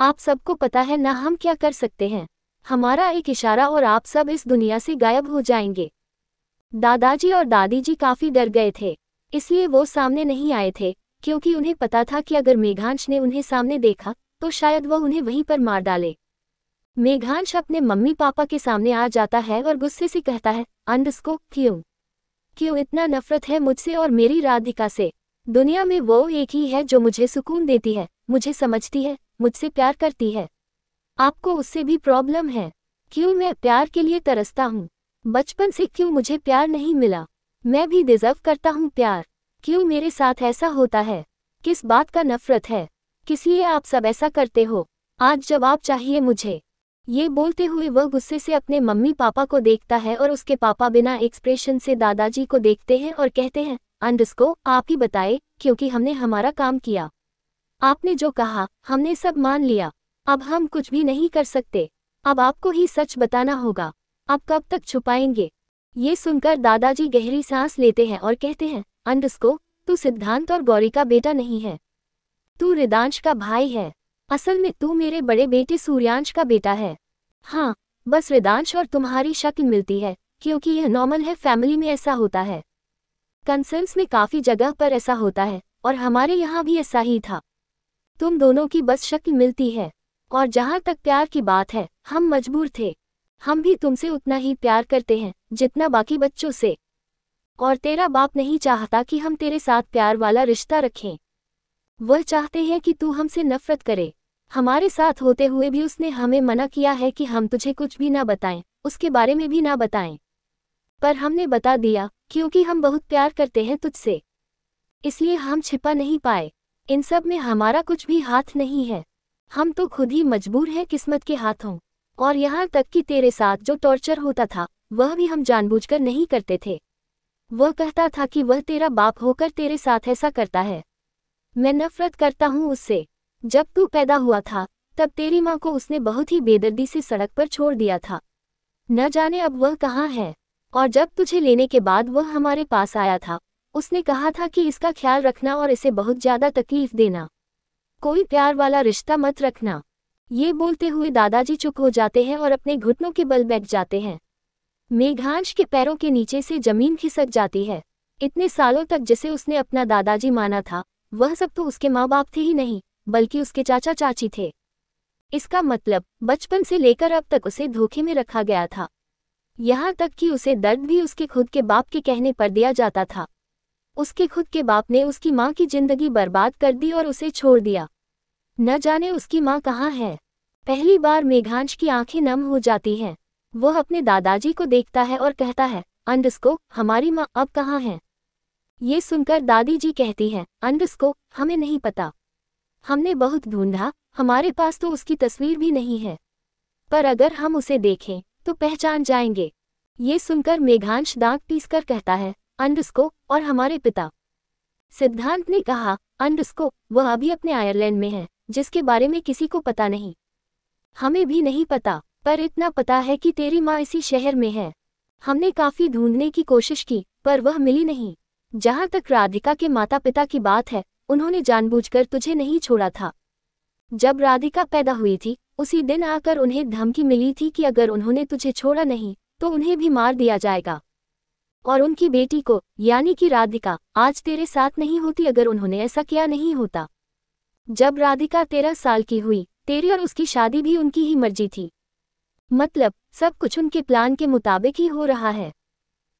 आप सबको पता है ना हम क्या कर सकते हैं हमारा एक इशारा और आप सब इस दुनिया से गायब हो जाएंगे दादाजी और दादी जी काफी डर गए थे इसलिए वो सामने नहीं आए थे क्योंकि उन्हें पता था कि अगर मेघांश ने उन्हें सामने देखा तो शायद वह उन्हें वहीं पर मार डाले मेघांश अपने मम्मी पापा के सामने आ जाता है और गुस्से से कहता है अंडस को क्यों क्यों इतना नफरत है मुझसे और मेरी राधिका से दुनिया में वो एक ही है जो मुझे सुकून देती है मुझे समझती है मुझसे प्यार करती है आपको उससे भी प्रॉब्लम है क्यों मैं प्यार के लिए तरसता हूँ बचपन से क्यों मुझे प्यार नहीं मिला मैं भी डिजर्व करता हूँ प्यार क्यों मेरे साथ ऐसा होता है किस बात का नफरत है किस लिए आप सब ऐसा करते हो आज जवाब चाहिए मुझे ये बोलते हुए वह गुस्से से अपने मम्मी पापा को देखता है और उसके पापा बिना एक्सप्रेशन से दादाजी को देखते हैं और कहते हैं अंडस्को आप ही बताए क्योंकि हमने हमारा काम किया आपने जो कहा हमने सब मान लिया अब हम कुछ भी नहीं कर सकते अब आपको ही सच बताना होगा अब कब तक छुपाएंगे ये सुनकर दादाजी गहरी सांस लेते हैं और कहते हैं अंडस्को तू सिद्धांत और गौरी का बेटा नहीं है तू रिदांश का भाई है असल में तू मेरे बड़े बेटे सूर्यांश का बेटा है हाँ बस रिदांश और तुम्हारी शक्ल मिलती है क्योंकि यह नॉर्मल है फैमिली में ऐसा होता है कंसर्न्स में काफ़ी जगह पर ऐसा होता है और हमारे यहाँ भी ऐसा ही था तुम दोनों की बस शक्ल मिलती है और जहाँ तक प्यार की बात है हम मजबूर थे हम भी तुमसे उतना ही प्यार करते हैं जितना बाकी बच्चों से और तेरा बाप नहीं चाहता कि हम तेरे साथ प्यार वाला रिश्ता रखें वह चाहते हैं कि तू हमसे नफरत करे हमारे साथ होते हुए भी उसने हमें मना किया है कि हम तुझे कुछ भी ना बताएं उसके बारे में भी ना बताएं पर हमने बता दिया क्योंकि हम बहुत प्यार करते हैं तुझसे इसलिए हम छिपा नहीं पाए इन सब में हमारा कुछ भी हाथ नहीं है हम तो खुद ही मजबूर हैं किस्मत के हाथों और यहाँ तक कि तेरे साथ जो टॉर्चर होता था वह भी हम जानबूझकर नहीं करते थे वह कहता था कि वह तेरा बाप होकर तेरे साथ ऐसा करता है मैं नफरत करता हूँ उससे जब तू पैदा हुआ था तब तेरी माँ को उसने बहुत ही बेदर्दी से सड़क पर छोड़ दिया था न जाने अब वह कहाँ है और जब तुझे लेने के बाद वह हमारे पास आया था उसने कहा था कि इसका ख्याल रखना और इसे बहुत ज़्यादा तकलीफ देना कोई प्यार वाला रिश्ता मत रखना ये बोलते हुए दादाजी चुप हो जाते हैं और अपने घुटनों के बल बैठ जाते हैं मेघांश के पैरों के नीचे से जमीन खिसक जाती है इतने सालों तक जिसे उसने अपना दादाजी माना था वह सब तो उसके माँ बाप थे ही नहीं बल्कि उसके चाचा चाची थे इसका मतलब बचपन से लेकर अब तक उसे धोखे में रखा गया था यहाँ तक कि उसे दर्द भी उसके खुद के बाप के कहने पर दिया जाता था उसके खुद के बाप ने उसकी माँ की जिंदगी बर्बाद कर दी और उसे छोड़ दिया न जाने उसकी माँ कहाँ है पहली बार मेघांश की आंखें नम हो जाती हैं वह अपने दादाजी को देखता है और कहता है अंडस्को हमारी माँ अब कहाँ है ये सुनकर दादी जी कहती हैं अंडस्को हमें नहीं पता हमने बहुत ढूंढा हमारे पास तो उसकी तस्वीर भी नहीं है पर अगर हम उसे देखें तो पहचान जाएंगे ये सुनकर मेघांश दांत पीसकर कहता है अंडस्को और हमारे पिता सिद्धांत ने कहा अंडस्को वह अभी अपने आयरलैंड में है जिसके बारे में किसी को पता नहीं हमें भी नहीं पता पर इतना पता है कि तेरी माँ इसी शहर में है हमने काफ़ी ढूंढने की कोशिश की पर वह मिली नहीं जहाँ तक राधिका के माता पिता की बात है उन्होंने जानबूझकर तुझे नहीं छोड़ा था जब राधिका पैदा हुई थी उसी दिन आकर उन्हें धमकी मिली थी कि अगर उन्होंने तुझे छोड़ा नहीं तो उन्हें भी मार दिया जाएगा और उनकी बेटी को यानी कि राधिका आज तेरे साथ नहीं होती अगर उन्होंने ऐसा किया नहीं होता जब राधिका तेरह साल की हुई तेरी और उसकी शादी भी उनकी ही मर्जी थी मतलब सब कुछ उनके प्लान के मुताबिक ही हो रहा है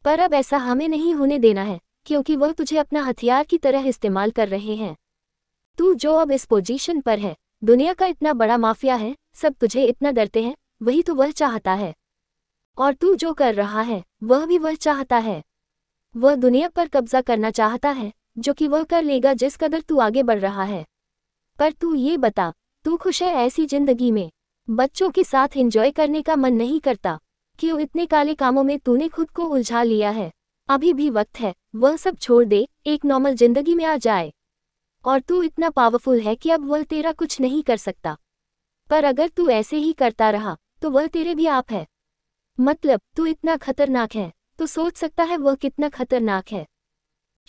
पर अब ऐसा हमें नहीं होने देना है क्योंकि वह तुझे अपना हथियार की तरह इस्तेमाल कर रहे हैं तू जो अब इस पोजीशन पर है दुनिया का इतना बड़ा माफिया है सब तुझे इतना डरते हैं वही तो वह चाहता है और तू जो कर रहा है वह भी वह चाहता है वह दुनिया पर कब्जा करना चाहता है जो कि वह कर लेगा जिस कदर तू आगे बढ़ रहा है पर तू ये बता तू खुश है ऐसी जिंदगी में बच्चों के साथ एंजॉय करने का मन नहीं करता क्यों इतने काले कामों में तूने खुद को उलझा लिया है अभी भी वक्त है वह सब छोड़ दे एक नॉर्मल जिंदगी में आ जाए और तू इतना पावरफुल है कि अब वह तेरा कुछ नहीं कर सकता पर अगर तू ऐसे ही करता रहा तो वह तेरे भी आप है मतलब तू इतना खतरनाक है तो सोच सकता है वह कितना खतरनाक है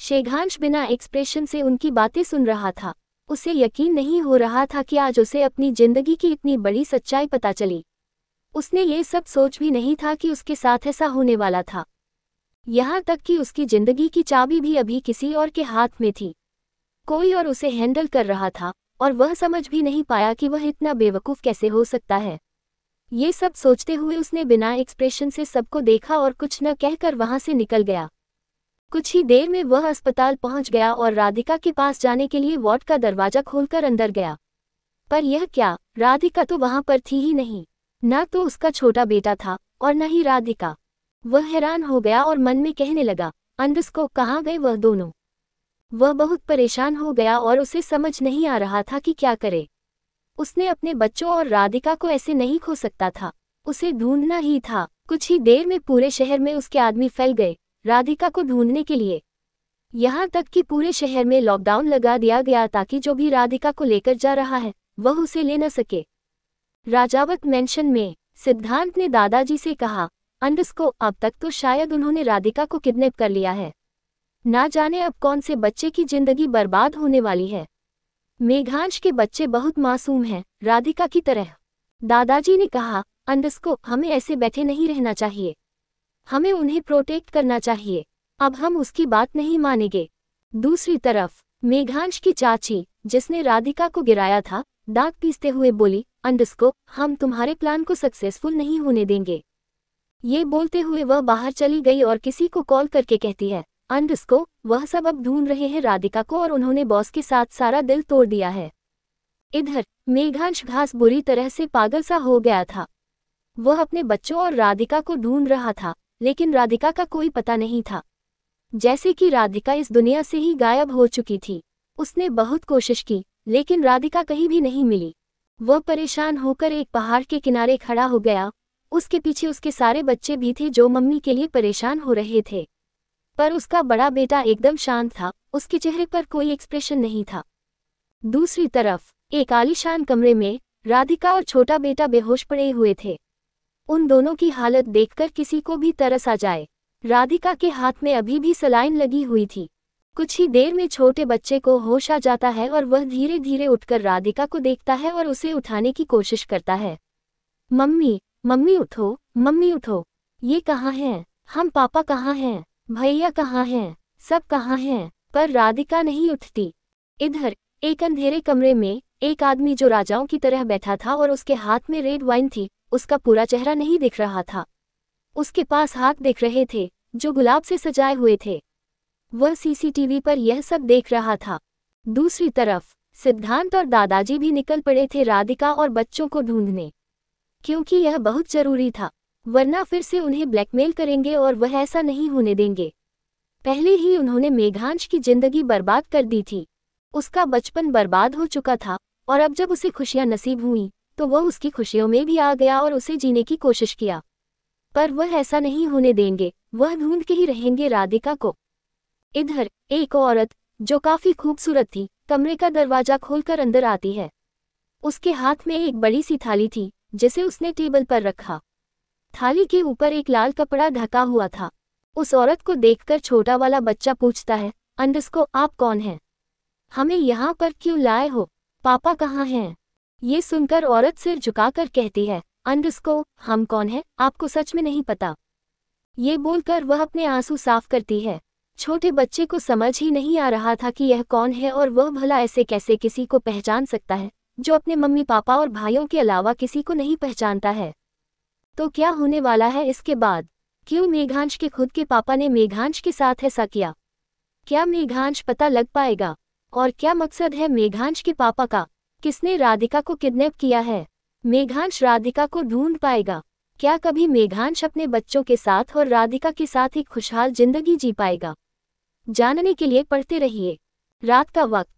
शेघांश बिना एक्सप्रेशन से उनकी बातें सुन रहा था उसे यकीन नहीं हो रहा था कि आज उसे अपनी जिंदगी की इतनी बड़ी सच्चाई पता चली उसने ये सब सोच भी नहीं था कि उसके साथ ऐसा होने वाला था यहाँ तक कि उसकी जिंदगी की चाबी भी अभी किसी और के हाथ में थी कोई और उसे हैंडल कर रहा था और वह समझ भी नहीं पाया कि वह इतना बेवकूफ़ कैसे हो सकता है ये सब सोचते हुए उसने बिना एक्सप्रेशन से सबको देखा और कुछ न कहकर वहां से निकल गया कुछ ही देर में वह अस्पताल पहुंच गया और राधिका के पास जाने के लिए वार्ड का दरवाजा खोलकर अंदर गया पर यह क्या राधिका तो वहां पर थी ही नहीं न तो उसका छोटा बेटा था और न ही राधिका वह हैरान हो गया और मन में कहने लगा अंदस को कहाँ गए वह दोनों वह बहुत परेशान हो गया और उसे समझ नहीं आ रहा था कि क्या करे उसने अपने बच्चों और राधिका को ऐसे नहीं खो सकता था उसे ढूंढना ही था कुछ ही देर में पूरे शहर में उसके आदमी फैल गए राधिका को ढूंढने के लिए यहाँ तक कि पूरे शहर में लॉकडाउन लगा दिया गया ताकि जो भी राधिका को लेकर जा रहा है वह उसे ले न सके राजावत मेंशन में सिद्धांत ने दादाजी से कहा को अब तक तो शायद उन्होंने राधिका को किडनैप कर लिया है ना जाने अब कौन से बच्चे की जिंदगी बर्बाद होने वाली है मेघांश के बच्चे बहुत मासूम हैं राधिका की तरह दादाजी ने कहा को हमें ऐसे बैठे नहीं रहना चाहिए हमें उन्हें प्रोटेक्ट करना चाहिए अब हम उसकी बात नहीं मानेंगे दूसरी तरफ मेघांश की चाची जिसने राधिका को गिराया था दाग पीसते हुए बोली अंडस्को हम तुम्हारे प्लान को सक्सेसफुल नहीं होने देंगे ये बोलते हुए वह बाहर चली गई और किसी को कॉल करके कहती है अंडस्को वह सब अब ढूंढ रहे हैं राधिका को और उन्होंने बॉस के साथ सारा दिल तोड़ दिया है इधर मेघांश घास बुरी तरह से पागल सा हो गया था वह अपने बच्चों और राधिका को ढूंढ रहा था लेकिन राधिका का कोई पता नहीं था जैसे कि राधिका इस दुनिया से ही गायब हो चुकी थी उसने बहुत कोशिश की लेकिन राधिका कहीं भी नहीं मिली वह परेशान होकर एक पहाड़ के किनारे खड़ा हो गया उसके पीछे उसके सारे बच्चे भी थे जो मम्मी के लिए परेशान हो रहे थे पर उसका बड़ा बेटा एकदम शांत था उसके चेहरे पर कोई एक्सप्रेशन नहीं था दूसरी तरफ एक आलीशान कमरे में राधिका और छोटा बेटा बेहोश पड़े हुए थे उन दोनों की हालत देखकर किसी को भी तरस आ जाए राधिका के हाथ में अभी भी सलाइन लगी हुई थी कुछ ही देर में छोटे बच्चे को होश आ जाता है और वह धीरे धीरे उठकर राधिका को देखता है और उसे उठाने की कोशिश करता है मम्मी मम्मी उठो मम्मी उठो ये कहाँ हैं हम पापा कहाँ हैं भैया कहाँ हैं सब कहाँ हैं पर राधिका नहीं उठती इधर एक अंधेरे कमरे में एक आदमी जो राजाओं की तरह बैठा था और उसके हाथ में रेड वाइन थी उसका पूरा चेहरा नहीं दिख रहा था उसके पास हाथ दिख रहे थे जो गुलाब से सजाए हुए थे वह सीसीटीवी पर यह सब देख रहा था दूसरी तरफ सिद्धांत और दादाजी भी निकल पड़े थे राधिका और बच्चों को ढूंढने क्योंकि यह बहुत जरूरी था वरना फिर से उन्हें ब्लैकमेल करेंगे और वह ऐसा नहीं होने देंगे पहले ही उन्होंने मेघांश की जिंदगी बर्बाद कर दी थी उसका बचपन बर्बाद हो चुका था और अब जब उसे खुशियां नसीब हुईं तो वह उसकी खुशियों में भी आ गया और उसे जीने की कोशिश किया पर वह ऐसा नहीं होने देंगे वह ढूंढ के ही रहेंगे राधिका को इधर एक औरत जो काफी खूबसूरत थी कमरे का दरवाजा खोलकर अंदर आती है उसके हाथ में एक बड़ी सी थाली थी जिसे उसने टेबल पर रखा थाली के ऊपर एक लाल कपड़ा ढका हुआ था उस औरत को देखकर छोटा वाला बच्चा पूछता है अंडस्को आप कौन हैं हमें यहाँ पर क्यों लाए हो पापा कहाँ हैं ये सुनकर औरत सिर झुकाकर कहती है अंधस्को हम कौन है आपको सच में नहीं पता ये बोलकर वह अपने आंसू साफ करती है छोटे बच्चे को समझ ही नहीं आ रहा था कि यह कौन है और वह भला ऐसे कैसे किसी को पहचान सकता है जो अपने मम्मी पापा और भाइयों के अलावा किसी को नहीं पहचानता है तो क्या होने वाला है इसके बाद क्यों मेघांश के खुद के पापा ने मेघांश के साथ ऐसा किया क्या मेघांश पता लग पाएगा और क्या मकसद है मेघांश के पापा का किसने राधिका को किडनैप किया है मेघांश राधिका को ढूंढ पाएगा क्या कभी मेघांश अपने बच्चों के साथ और राधिका के साथ ही खुशहाल जिंदगी जी पाएगा जानने के लिए पढ़ते रहिए रात का वक्त